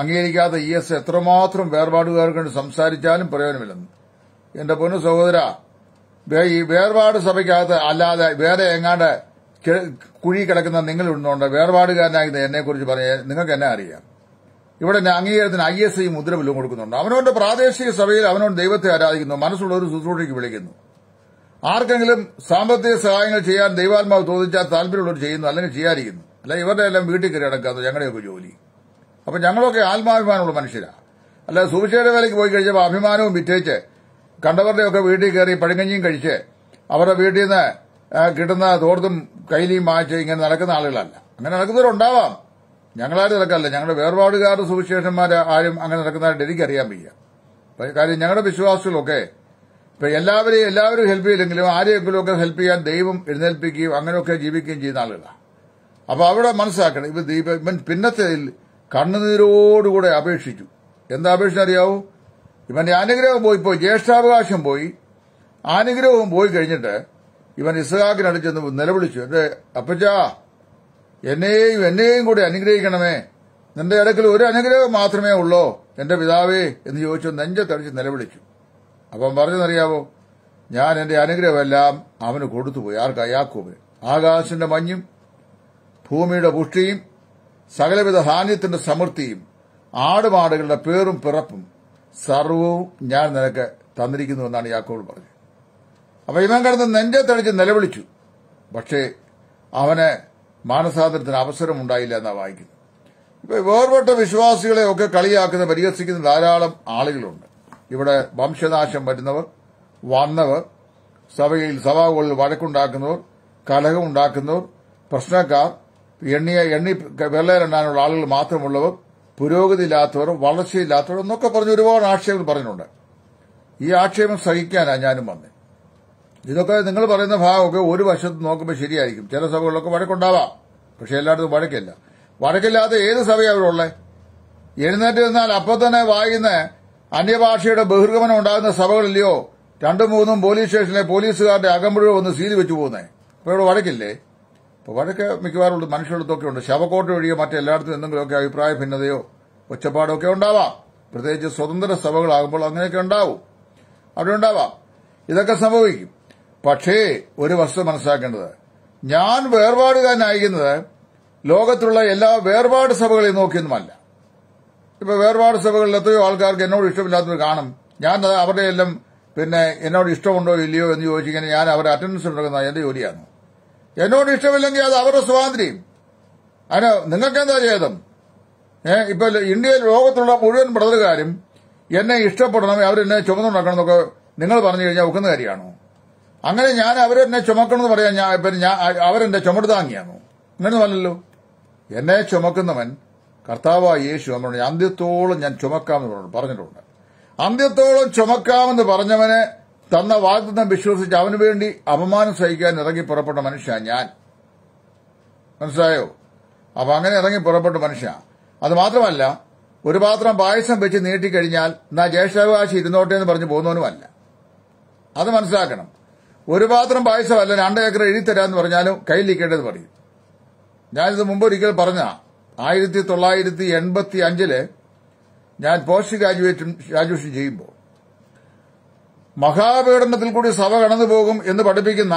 അംഗീകരിക്കാത്ത ഇ എസ് എത്രമാത്രം വേർപാടുകാർക്ക് സംസാരിച്ചാലും പ്രയോജനമില്ലെന്ന് എന്റെ പൊന്നു സഹോദര ഈ വേർപാട് സഭയ്ക്കകത്ത് അല്ലാതെ വേറെ എങ്ങാണ്ട് കുഴി കിടക്കുന്ന നിങ്ങളുണ്ടോണ്ട് വേർപാടുകാരനായി എന്നെക്കുറിച്ച് പറയാൻ നിങ്ങൾക്ക് എന്നെ അറിയാം ഇവിടെ അംഗീകാരത്തിന് ഐ എസ് ഐ മുദ്രവിലും കൊടുക്കുന്നുണ്ട് അവനവന്റെ പ്രാദേശിക സഭയിൽ അവനോട് ദൈവത്തെ ആരാധിക്കുന്നു മനസ്സുള്ളവർ ശുശ്രൂഷയ്ക്ക് വിളിക്കുന്നു ആർക്കെങ്കിലും സാമ്പത്തിക സഹായങ്ങൾ ചെയ്യാൻ ദൈവാത്മാവ് തോന്നിച്ചാൽ താല്പര്യമുള്ളവർ ചെയ്യുന്നു അല്ലെങ്കിൽ ചെയ്യാതിരിക്കുന്നു അല്ല ഇവരുടെ എല്ലാം വീട്ടിൽ കയറി അടക്കാത്ത ഞങ്ങളുടെയൊക്കെ ജോലി അപ്പൊ ഞങ്ങളൊക്കെ ആത്മാഭിമാനമുള്ള മനുഷ്യരാ അല്ല സുവിശേഷ വേലയ്ക്ക് പോയി കഴിച്ചപ്പോൾ അഭിമാനവും വിറ്റേച്ച് കണ്ടവരുടെയൊക്കെ വീട്ടിൽ കയറി പടുങ്ങഞ്ഞിയും കഴിച്ച് അവരുടെ വീട്ടിൽ നിന്ന് കിട്ടുന്ന തോർത്തും കൈലിയും മാച്ച് ഇങ്ങനെ നടക്കുന്ന ആളുകളല്ല അങ്ങനെ നടക്കുന്നവരുണ്ടാവാം ഞങ്ങളാരും നടക്കാറില്ല ഞങ്ങളുടെ വേർപാടുകാരുടെ സുവിശേഷന്മാർ ആരും അങ്ങനെ നടക്കുന്നതായിട്ട് എനിക്കറിയാൻ വയ്യ കാര്യം ഞങ്ങളുടെ വിശ്വാസികളൊക്കെ ഇപ്പൊ എല്ലാവരെയും എല്ലാവരും ഹെൽപ്പ് ചെയ്യില്ലെങ്കിലും ഒക്കെ ഹെൽപ്പ് ചെയ്യാൻ ദൈവം എഴുന്നേൽപ്പിക്കുകയും അങ്ങനെയൊക്കെ ജീവിക്കുകയും ചെയ്യുന്ന ആളുകളാണ് അപ്പൊ അവിടെ മനസ്സിലാക്കണം ഇവ ദീപ ഇവൻ പിന്നത്തേതിൽ കണ്ണുനീരോടുകൂടെ അപേക്ഷിച്ചു എന്താ അപേക്ഷ അറിയാവൂ ഇവന്റെ അനുഗ്രഹം പോയി പോയി ജ്യേഷ്ഠാവകാശം പോയി അനുഗ്രഹവും പോയി കഴിഞ്ഞിട്ട് ഇവൻ ഇസ്ഹാഖിനടുത്ത് നിലവിളിച്ചു എന്റെ അപ്പച്ചാ എന്നെയും എന്നെയും കൂടി അനുഗ്രഹിക്കണമേ നിന്റെ അടുക്കൽ ഒരു അനുഗ്രഹം മാത്രമേ ഉള്ളോ എന്റെ പിതാവേ എന്ന് ചോദിച്ചു നെഞ്ചത്തടിച്ച് നിലവിളിച്ചു അപ്പം പറഞ്ഞെന്നറിയാവോ ഞാൻ എന്റെ അനുഗ്രഹമെല്ലാം അവന് കൊടുത്തുപോയി ആർക്കാ യാക്കോബ് ആകാശത്തിന്റെ മഞ്ഞും ഭൂമിയുടെ പുഷ്ടിയും സകലവിധ ധാന്യത്തിന്റെ സമൃദ്ധിയും ആടുമാടുകളുടെ പേറും പിറപ്പും സർവവും ഞാൻ നിനക്ക് തന്നിരിക്കുന്നു എന്നാണ് യാക്കോബ് പറഞ്ഞത് അപ്പൊ ഇവൻ കിടന്ന് നെഞ്ചത്തടിച്ച് നിലവിളിച്ചു പക്ഷേ അവനെ മാനസാന്തരത്തിന് അവസരമുണ്ടായില്ല എന്നാ വായിക്കുന്നത് ഇപ്പൊ വേർപെട്ട വിശ്വാസികളെ ഒക്കെ കളിയാക്കുന്ന പരിഹസിക്കുന്ന ധാരാളം ആളുകളുണ്ട് ഇവിടെ വംശനാശം വരുന്നവർ വന്നവർ സഭയിൽ സഭാകളിൽ വഴക്കുണ്ടാക്കുന്നവർ കലഹമുണ്ടാക്കുന്നവർ പ്രശ്നക്കാർ എണ്ണിയ എണ്ണി വെള്ളയിലെണ്ണാനുള്ള ആളുകൾ മാത്രമുള്ളവർ ഇല്ലാത്തവർ വളർച്ചയില്ലാത്തവർ എന്നൊക്കെ പറഞ്ഞ് ഒരുപാട് ആക്ഷേപങ്ങൾ പറഞ്ഞിട്ടുണ്ട് ഈ ആക്ഷേപം സഹിക്കാനാണ് ഞാനും വന്നത് ഇതൊക്കെ നിങ്ങൾ പറയുന്ന ഭാഗമൊക്കെ ഒരു വശത്ത് നോക്കുമ്പോൾ ശരിയായിരിക്കും ചില സഭകളിലൊക്കെ വഴക്കുണ്ടാവാം പക്ഷെ എല്ലായിടത്തും വഴക്കില്ല വഴക്കില്ലാത്ത ഏത് സഭയാണ് അവരുള്ളത് എഴുന്നേറ്റ് നിന്നാൽ അപ്പൊ തന്നെ വായിന്ന് അന്യഭാഷയുടെ ബഹിർഗമനം ഉണ്ടാകുന്ന സഭകളില്ലയോ രണ്ടും മൂന്നും പോലീസ് സ്റ്റേഷനിലെ പോലീസുകാരുടെ അകമ്പുഴ ഒന്ന് സീൽ വെച്ചു പോകുന്നേ അപ്പോൾ ഇവിടെ വഴക്കില്ലേ അപ്പോൾ വഴക്ക് മിക്കവാറും ഉണ്ട് മനുഷ്യടുത്തൊക്കെ ഉണ്ട് ശവക്കോട്ട ഒഴികെ മറ്റെല്ലായിടത്തും എന്തെങ്കിലുമൊക്കെ അഭിപ്രായ ഭിന്നതയോ ഒച്ചപ്പാടോ ഒക്കെ ഉണ്ടാവാം പ്രത്യേകിച്ച് സ്വതന്ത്ര സഭകളാകുമ്പോൾ അങ്ങനെയൊക്കെ ഉണ്ടാവും അവിടെ ഉണ്ടാവാം ഇതൊക്കെ സംഭവിക്കും പക്ഷേ ഒരു വസ്തു മനസ്സിലാക്കേണ്ടത് ഞാൻ വേർപാടുകാൻ അയക്കുന്നത് ലോകത്തുള്ള എല്ലാ വേർപാട് സഭകളെയും നോക്കിയൊന്നുമല്ല ഇപ്പൊ വേർപാട് സഭകളിൽ എത്രയോ ആൾക്കാർക്ക് എന്നോട് ഇഷ്ടമില്ലാത്തവർ കാണും ഞാൻ അവരുടെ എല്ലാം പിന്നെ എന്നോട് ഇഷ്ടമുണ്ടോ ഇല്ലയോ എന്ന് ചോദിച്ചിങ്ങനെ ഞാൻ അവരുടെ അറ്റൻഡൻസ് ഉണ്ടാക്കുന്ന എന്റെ ജോലിയാണ് എന്നോട് ഇഷ്ടമില്ലെങ്കിൽ അത് അവരുടെ സ്വാതന്ത്ര്യം അതിന് നിങ്ങൾക്ക് എന്താ ചെയ്തം ഏഹ് ഇപ്പൊ ഇന്ത്യയിൽ ലോകത്തുള്ള മുഴുവൻ ബ്രദറുകാരും എന്നെ ഇഷ്ടപ്പെടണം അവരെന്നെ ചുമന്നുണ്ടാക്കണം എന്നൊക്കെ നിങ്ങൾ പറഞ്ഞു കഴിഞ്ഞാൽ ഒക്കുന്ന കാര്യമാണോ അങ്ങനെ ഞാൻ അവരെന്നെ ചുമക്കണമെന്ന് പറയാൻ ഞാൻ ഞാൻ അവരെന്റെ ചുമടുതാങ്ങിയാണോ അങ്ങനെയൊന്നുമല്ലല്ലോ എന്നെ ചുമക്കുന്നവൻ കർത്താവായ യേശു നമ്മളോട് അന്ത്യത്തോളം ഞാൻ ചുമക്കാമെന്ന് പറഞ്ഞിട്ടുണ്ട് അന്ത്യത്തോളം ചുമക്കാമെന്ന് പറഞ്ഞവനെ തന്ന വാഗ്ദത്തം വിശ്വസിച്ച് അവന് വേണ്ടി അപമാനം സഹിക്കാൻ ഇറങ്ങി പുറപ്പെട്ട മനുഷ്യ ഞാൻ മനസ്സിലായോ അപ്പൊ അങ്ങനെ ഇറങ്ങി പുറപ്പെട്ട മനുഷ്യ അത് മാത്രമല്ല ഒരു പാത്രം പായസം വെച്ച് നീട്ടിക്കഴിഞ്ഞാൽ എന്നാ ജ്യേഷ്ഠാവകാശി ഇരുന്നോട്ടെ എന്ന് പറഞ്ഞു പോകുന്നവനുമല്ല അത് മനസ്സിലാക്കണം ഒരു പാത്രം പായസമല്ല രണ്ട് ഏക്കർ എഴുതിത്തരാന്ന് പറഞ്ഞാലും കയ്യിലിരിക്കേണ്ടത് പറയും ഞാനിത് മുമ്പ് ഒരിക്കൽ പറഞ്ഞ ആയിരത്തി തൊള്ളായിരത്തി എൺപത്തി അഞ്ചില് ഞാൻ പോസ്റ്റ് ഗ്രാജുവേറ്റ് ഗ്രാജുവേഷൻ ചെയ്യുമ്പോൾ മഹാപീഡനത്തിൽ കൂടി സഭ കടന്നുപോകും എന്ന് പഠിപ്പിക്കുന്ന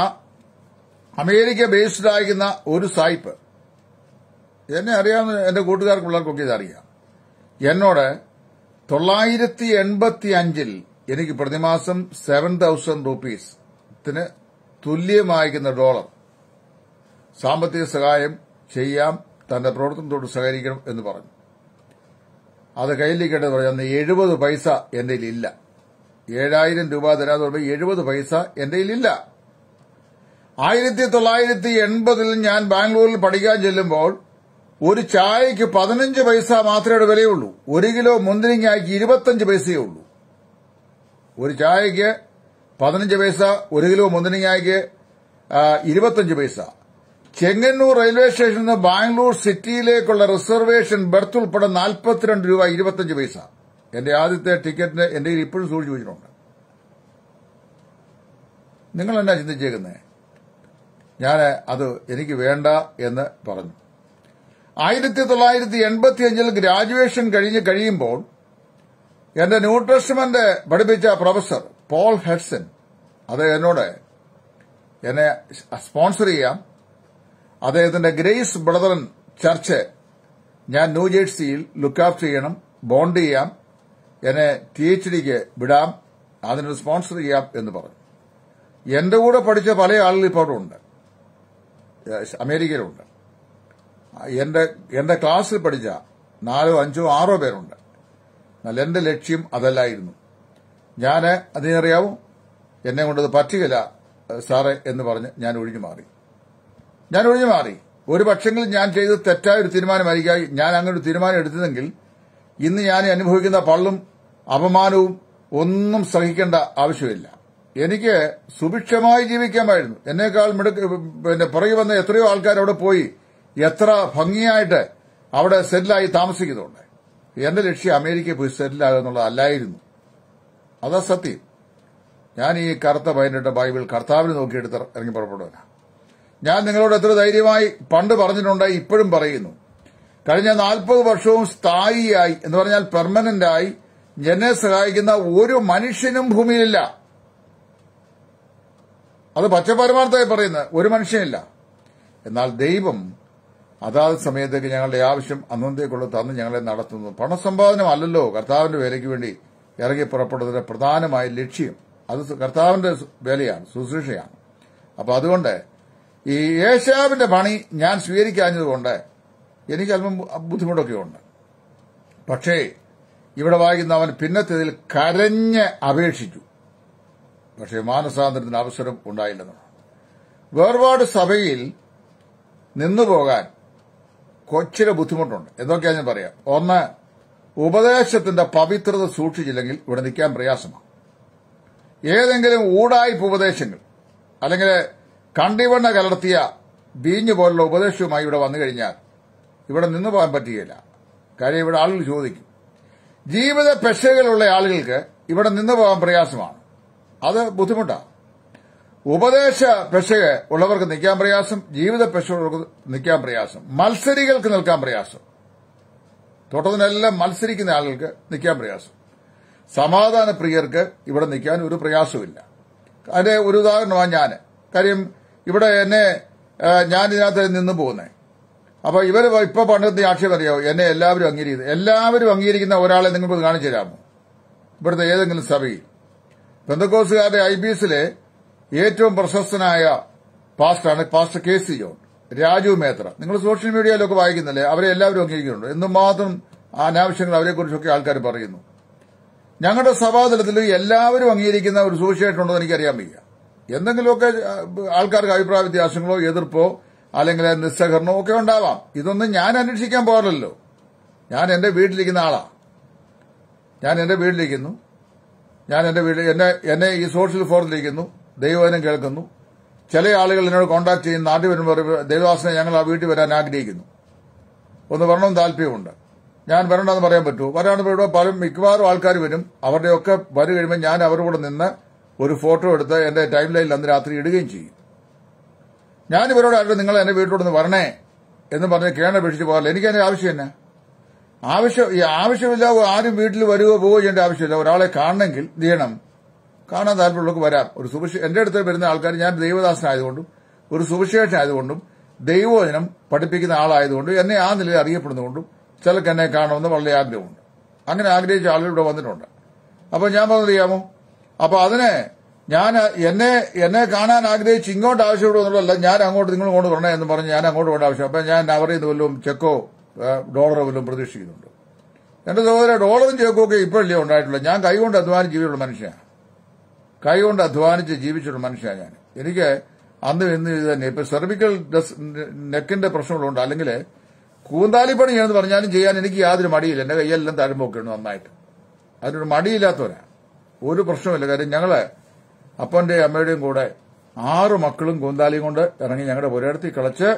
അമേരിക്ക ബേസ്ഡായിരിക്കുന്ന ഒരു സായിപ്പ് എന്നെ അറിയാമെന്ന് എന്റെ കൂട്ടുകാർക്ക് പിള്ളേർക്കൊക്കെ ഇതറിയാം എന്നോട് തൊള്ളായിരത്തി എൺപത്തി അഞ്ചിൽ എനിക്ക് പ്രതിമാസം സെവൻ തൌസൻഡ് റുപ്പീസ് ത്തിന് തുല്യമായിരിക്കുന്ന ഡോളർ സാമ്പത്തിക സഹായം ചെയ്യാം തന്റെ പ്രവർത്തനത്തോട് സഹകരിക്കണം എന്ന് പറഞ്ഞു അത് കയ്യിലേക്കേണ്ടത് പറഞ്ഞു അന്ന് എഴുപത് പൈസ എന്റെ ഇല്ല ഏഴായിരം രൂപ തരാതെ പറയുമ്പോൾ എഴുപത് പൈസ എന്റെ ഇല്ല ആയിരത്തി തൊള്ളായിരത്തി എൺപതിൽ ഞാൻ ബാംഗ്ലൂരിൽ പഠിക്കാൻ ചെല്ലുമ്പോൾ ഒരു ചായക്ക് പതിനഞ്ച് പൈസ മാത്രമേ വിലയുള്ളൂ ഒരു കിലോ മുന്തിരിങ്ങായ്ക്ക് ഇരുപത്തഞ്ച് പൈസയേ ഉള്ളൂ ഒരു ചായക്ക് പതിനഞ്ച് പൈസ ഒരു കിലോ മുന്തിരിങ്ങായ്ക്ക് ഇരുപത്തിയഞ്ച് പൈസ ചെങ്ങന്നൂർ റെയിൽവേ സ്റ്റേഷനിൽ നിന്ന് ബാംഗ്ലൂർ സിറ്റിയിലേക്കുള്ള റിസർവേഷൻ ബെർത്ത് ഉൾപ്പെടെ നാൽപ്പത്തിരണ്ട് രൂപ ഇരുപത്തിയഞ്ച് പൈസ എന്റെ ആദ്യത്തെ ടിക്കറ്റിന് എന്റെ കയ്യിൽ ഇപ്പോഴും സൂക്ഷിച്ചു വെച്ചിട്ടുണ്ട് നിങ്ങൾ എന്നാ ചിന്തിച്ചേക്കുന്നേ ഞാൻ അത് എനിക്ക് വേണ്ട എന്ന് പറഞ്ഞു ആയിരത്തി തൊള്ളായിരത്തി എൺപത്തിയഞ്ചിൽ ഗ്രാജുവേഷൻ കഴിഞ്ഞ് കഴിയുമ്പോൾ എന്റെ ന്യൂട്രിഷമെന്റ് പഠിപ്പിച്ച പ്രൊഫസർ പോൾ ഹെഡ്സൺ അത് എന്നോട് എന്നെ സ്പോൺസർ ചെയ്യാം അദ്ദേഹത്തിന്റെ ഗ്രേസ് ബ്രദറൻ ചർച്ച് ഞാൻ ന്യൂജേഴ്സിയിൽ ലുക്കാഫ് ചെയ്യണം ബോണ്ട് ചെയ്യാം എന്നെ ടി എച്ച് ഡിക്ക് വിടാം അതിന് സ്പോൺസർ ചെയ്യാം എന്ന് പറഞ്ഞു എന്റെ കൂടെ പഠിച്ച പല ആളുകൾ ഇപ്പോൾ ഉണ്ട് അമേരിക്കയിലുണ്ട് എന്റെ എന്റെ ക്ലാസ്സിൽ പഠിച്ച നാലോ അഞ്ചോ ആറോ പേരുണ്ട് എന്നാൽ എന്റെ ലക്ഷ്യം അതല്ലായിരുന്നു ഞാൻ അതിനറിയാവും എന്നെ കൊണ്ടത് പറ്റുകയില്ല സാറേ എന്ന് പറഞ്ഞ് ഞാൻ ഒഴിഞ്ഞു മാറി ഞാൻ ഒഴിഞ്ഞു മാറി ഒരു പക്ഷെങ്കിലും ഞാൻ ചെയ്ത് തെറ്റായ ഒരു തീരുമാനമായിരിക്കായി ഞാൻ അങ്ങനെ ഒരു തീരുമാനം എടുത്തതെങ്കിൽ ഇന്ന് ഞാൻ അനുഭവിക്കുന്ന പള്ളും അപമാനവും ഒന്നും സഹിക്കേണ്ട ആവശ്യമില്ല എനിക്ക് സുഭിക്ഷമായി ജീവിക്കാമായിരുന്നു എന്നേക്കാൾ പിന്നെ പുറകെ വന്ന എത്രയോ ആൾക്കാർ അവിടെ പോയി എത്ര ഭംഗിയായിട്ട് അവിടെ സെറ്റിലായി താമസിക്കുന്നുണ്ട് എന്റെ ലക്ഷ്യം അമേരിക്കയിൽ പോയി സെറ്റിലാകുന്നുള്ളതല്ലായിരുന്നു അതാ സത്യം ഞാൻ ഈ കറുത്ത പയനിട്ട ബൈബിൾ കർത്താവിന് നോക്കിയെടുത്ത് ഇറങ്ങി പുറപ്പെടുവന ഞാൻ നിങ്ങളോട് എത്ര ധൈര്യമായി പണ്ട് പറഞ്ഞിട്ടുണ്ട് ഇപ്പോഴും പറയുന്നു കഴിഞ്ഞ നാൽപ്പത് വർഷവും സ്ഥായിയായി എന്ന് പറഞ്ഞാൽ പെർമനന്റായി എന്നെ സഹായിക്കുന്ന ഒരു മനുഷ്യനും ഭൂമിയിലില്ല അത് പച്ചപരമാർത്ഥമായി പറയുന്നത് ഒരു മനുഷ്യനില്ല എന്നാൽ ദൈവം അതാത് സമയത്തേക്ക് ഞങ്ങളുടെ ആവശ്യം അന്നത്തേക്കുള്ള തന്ന് ഞങ്ങളെ നടത്തുന്നു അല്ലല്ലോ കർത്താവിന്റെ വേലയ്ക്ക് വേണ്ടി ഇറങ്ങി പുറപ്പെടുന്നതിന്റെ പ്രധാനമായ ലക്ഷ്യം അത് കർത്താവിന്റെ വേലയാണ് ശുശ്രൂഷയാണ് അപ്പൊ അതുകൊണ്ട് ഈ ഏഷ്യാവിന്റെ പണി ഞാൻ സ്വീകരിക്കാഞ്ഞതുകൊണ്ട് എനിക്ക് അല്പം ബുദ്ധിമുട്ടൊക്കെ ഉണ്ട് പക്ഷേ ഇവിടെ വായിക്കുന്ന അവൻ പിന്നത്തേതിൽ കരഞ്ഞ് അപേക്ഷിച്ചു പക്ഷേ മാനസാന്തരത്തിന് അവസരം ഉണ്ടായില്ലെന്ന് വേർപാട് സഭയിൽ നിന്നുപോകാൻ കൊച്ചിലെ ബുദ്ധിമുട്ടുണ്ട് എന്തൊക്കെയാ ഞാൻ പറയാം ഒന്ന് ഉപദേശത്തിന്റെ പവിത്രത സൂക്ഷിച്ചില്ലെങ്കിൽ ഇവിടെ നിൽക്കാൻ പ്രയാസമാണ് ഏതെങ്കിലും ഊടായ്പ ഉപദേശങ്ങൾ അല്ലെങ്കിൽ കണ്ടിവണ്ണ കലർത്തിയ ബീഞ്ഞ് പോലുള്ള ഉപദേശവുമായി ഇവിടെ വന്നു കഴിഞ്ഞാൽ ഇവിടെ നിന്നു പോകാൻ പറ്റുകയില്ല കാര്യം ഇവിടെ ആളുകൾ ചോദിക്കും ജീവിത പെശകളുള്ള ആളുകൾക്ക് ഇവിടെ നിന്നു പോകാൻ പ്രയാസമാണ് അത് ബുദ്ധിമുട്ടാണ് ഉപദേശ പെശക ഉള്ളവർക്ക് നിൽക്കാൻ പ്രയാസം ജീവിത പെശയുള്ളവർക്ക് നിൽക്കാൻ പ്രയാസം മത്സരികൾക്ക് നിൽക്കാൻ പ്രയാസം തോട്ടത്തിനെല്ലാം മത്സരിക്കുന്ന ആളുകൾക്ക് നിൽക്കാൻ പ്രയാസം സമാധാന പ്രിയർക്ക് ഇവിടെ നിൽക്കാൻ ഒരു പ്രയാസമില്ല അതിന്റെ ഒരു ഉദാഹരണമാണ് ഞാൻ കാര്യം ഇവിടെ എന്നെ ഞാൻ ഇതിനകത്ത് നിന്ന് പോകുന്നേ അപ്പൊ ഇവർ ഇപ്പൊ പണ്ടത്തെ ആക്ഷേപം അറിയാവോ എന്നെ എല്ലാവരും അംഗീകരിക്കുന്നത് എല്ലാവരും അംഗീകരിക്കുന്ന ഒരാളെ നിങ്ങൾക്ക് കാണിച്ചു തരാമോ ഇവിടുത്തെ ഏതെങ്കിലും സഭയിൽ ബന്ധക്കോസുകാരുടെ ഐ ബി എസിലെ ഏറ്റവും പ്രശസ്തനായ പാസ്റ്ററാണ് pastor K C John Raju മേത്ര നിങ്ങൾ സോഷ്യൽ മീഡിയയിലൊക്കെ വായിക്കുന്നില്ലേ അവരെ എല്ലാവരും അംഗീകരിക്കുന്നുണ്ട് എന്നും മാത്രം അനാവശ്യങ്ങൾ അവരെക്കുറിച്ചൊക്കെ ആൾക്കാർ പറയുന്നു ഞങ്ങളുടെ സഭാതലത്തിൽ എല്ലാവരും അംഗീകരിക്കുന്ന ഒരു എന്ന് എനിക്കറിയാൻ വയ്യ എന്തെങ്കിലുമൊക്കെ ആൾക്കാർക്ക് അഭിപ്രായ വ്യത്യാസങ്ങളോ എതിർപ്പോ അല്ലെങ്കിൽ നിസ്സഹകരണമോ ഒക്കെ ഉണ്ടാവാം ഇതൊന്നും ഞാൻ അന്വേഷിക്കാൻ പോകാറില്ലല്ലോ ഞാൻ എന്റെ വീട്ടിലിരിക്കുന്ന ആളാ ഞാൻ എന്റെ വീട്ടിലിരിക്കുന്നു ഞാൻ എന്റെ വീട്ടിൽ എന്നെ എന്നെ ഈ സോഷ്യൽ ഫോറത്തിലിരിക്കുന്നു ദൈവവചനം കേൾക്കുന്നു ചില ആളുകൾ എന്നോട് കോണ്ടാക്ട് ചെയ്യുന്ന നാട്ടിൽ വരുമ്പോൾ ദൈവവാസനെ ഞങ്ങൾ ആ വീട്ടിൽ വരാൻ ആഗ്രഹിക്കുന്നു ഒന്ന് വരണം താല്പര്യമുണ്ട് ഞാൻ വരണ്ടെന്ന് പറയാൻ പറ്റൂ വരാണ്ട് ഇവിടെ പല മിക്കവാറും ആൾക്കാർ വരും അവരുടെയൊക്കെ വരു കഴിയുമ്പോൾ ഞാൻ അവരോട് നിന്ന് ഒരു ഫോട്ടോ എടുത്ത് എന്റെ ടൈം ലൈനിൽ അന്ന് രാത്രി ഇടുകയും ചെയ്യും ഞാൻ ഇവരോട് ഇവരോടായിട്ട് നിങ്ങൾ എന്റെ വീട്ടിലോട്ട് വരണേ എന്ന് പറഞ്ഞ് കേണ പിടിച്ചു പോകാറില്ല എനിക്ക് അതിന്റെ ആവശ്യം തന്നെ ആവശ്യം ഈ ആവശ്യമില്ല ആരും വീട്ടിൽ വരുവോ പോവുകയോ ചെയ്യേണ്ട ആവശ്യമില്ല ഒരാളെ കാണണമെങ്കിൽ ചെയ്യണം കാണാൻ താല്പര്യമുള്ളവർക്ക് വരാം ഒരു സുഭിക്ഷ എന്റെ അടുത്ത് വരുന്ന ആൾക്കാർ ഞാൻ ദൈവദാസനായതുകൊണ്ടും ഒരു സുവിശേഷനായതുകൊണ്ടും ദൈവവചനം പഠിപ്പിക്കുന്ന ആളായതുകൊണ്ടും എന്നെ ആ നിലയിൽ അറിയപ്പെടുന്നതുകൊണ്ടും ചിലക്ക് എന്നെ കാണണമെന്ന് വളരെ ആഗ്രഹമുണ്ട് അങ്ങനെ ആഗ്രഹിച്ച ആളുകൾ ഇവിടെ വന്നിട്ടുണ്ട് അപ്പൊ ഞാൻ പറഞ്ഞറിയാമോ അപ്പൊ അതിനെ ഞാൻ എന്നെ എന്നെ കാണാൻ ആഗ്രഹിച്ച് ഇങ്ങോട്ട് ആവശ്യപ്പെടുമെന്നുള്ളതല്ല ഞാൻ അങ്ങോട്ട് നിങ്ങൾ കൊണ്ട് വരണേ എന്ന് പറഞ്ഞ് ഞാൻ അങ്ങോട്ട് കൊണ്ട് ആവശ്യം അപ്പൊ ഞാൻ അവരിൽ നിന്ന് വല്ലതും ചെക്കോ ഡോളറോ വല്ലതും പ്രതീക്ഷിക്കുന്നുണ്ട് എന്റെ സഹോദര ഡോളറും ചെക്കോ ഒക്കെ ഇപ്പോഴല്ലേ ഉണ്ടായിട്ടുള്ളത് ഞാൻ കൈകൊണ്ട് അധ്വാനം ജീവിച്ചുള്ള മനുഷ്യനാണ് കൈകൊണ്ട് അധ്വാനിച്ച് ജീവിച്ചുള്ള മനുഷ്യനാണ് ഞാൻ എനിക്ക് അന്ന് ഇന്നും ഇത് തന്നെ ഇപ്പൊ സെർവിക്കൽ നെക്കിന്റെ പ്രശ്നങ്ങളുണ്ട് അല്ലെങ്കിൽ എന്ന് പറഞ്ഞാലും ചെയ്യാൻ എനിക്ക് യാതൊരു മടിയില്ല എന്റെ കൈയെല്ലാം തഴമ്പൊക്കെയാണ് നന്നായിട്ട് അതിനൊരു മടിയില്ലാത്തവരാണ് ഒരു പ്രശ്നമില്ല കാര്യം ഞങ്ങള് അപ്പന്റെയും അമ്മയുടെയും കൂടെ ആറ് മക്കളും കൂന്താലിയും കൊണ്ട് ഇറങ്ങി ഞങ്ങളുടെ പുരയിടത്തിൽ കിളച്ച്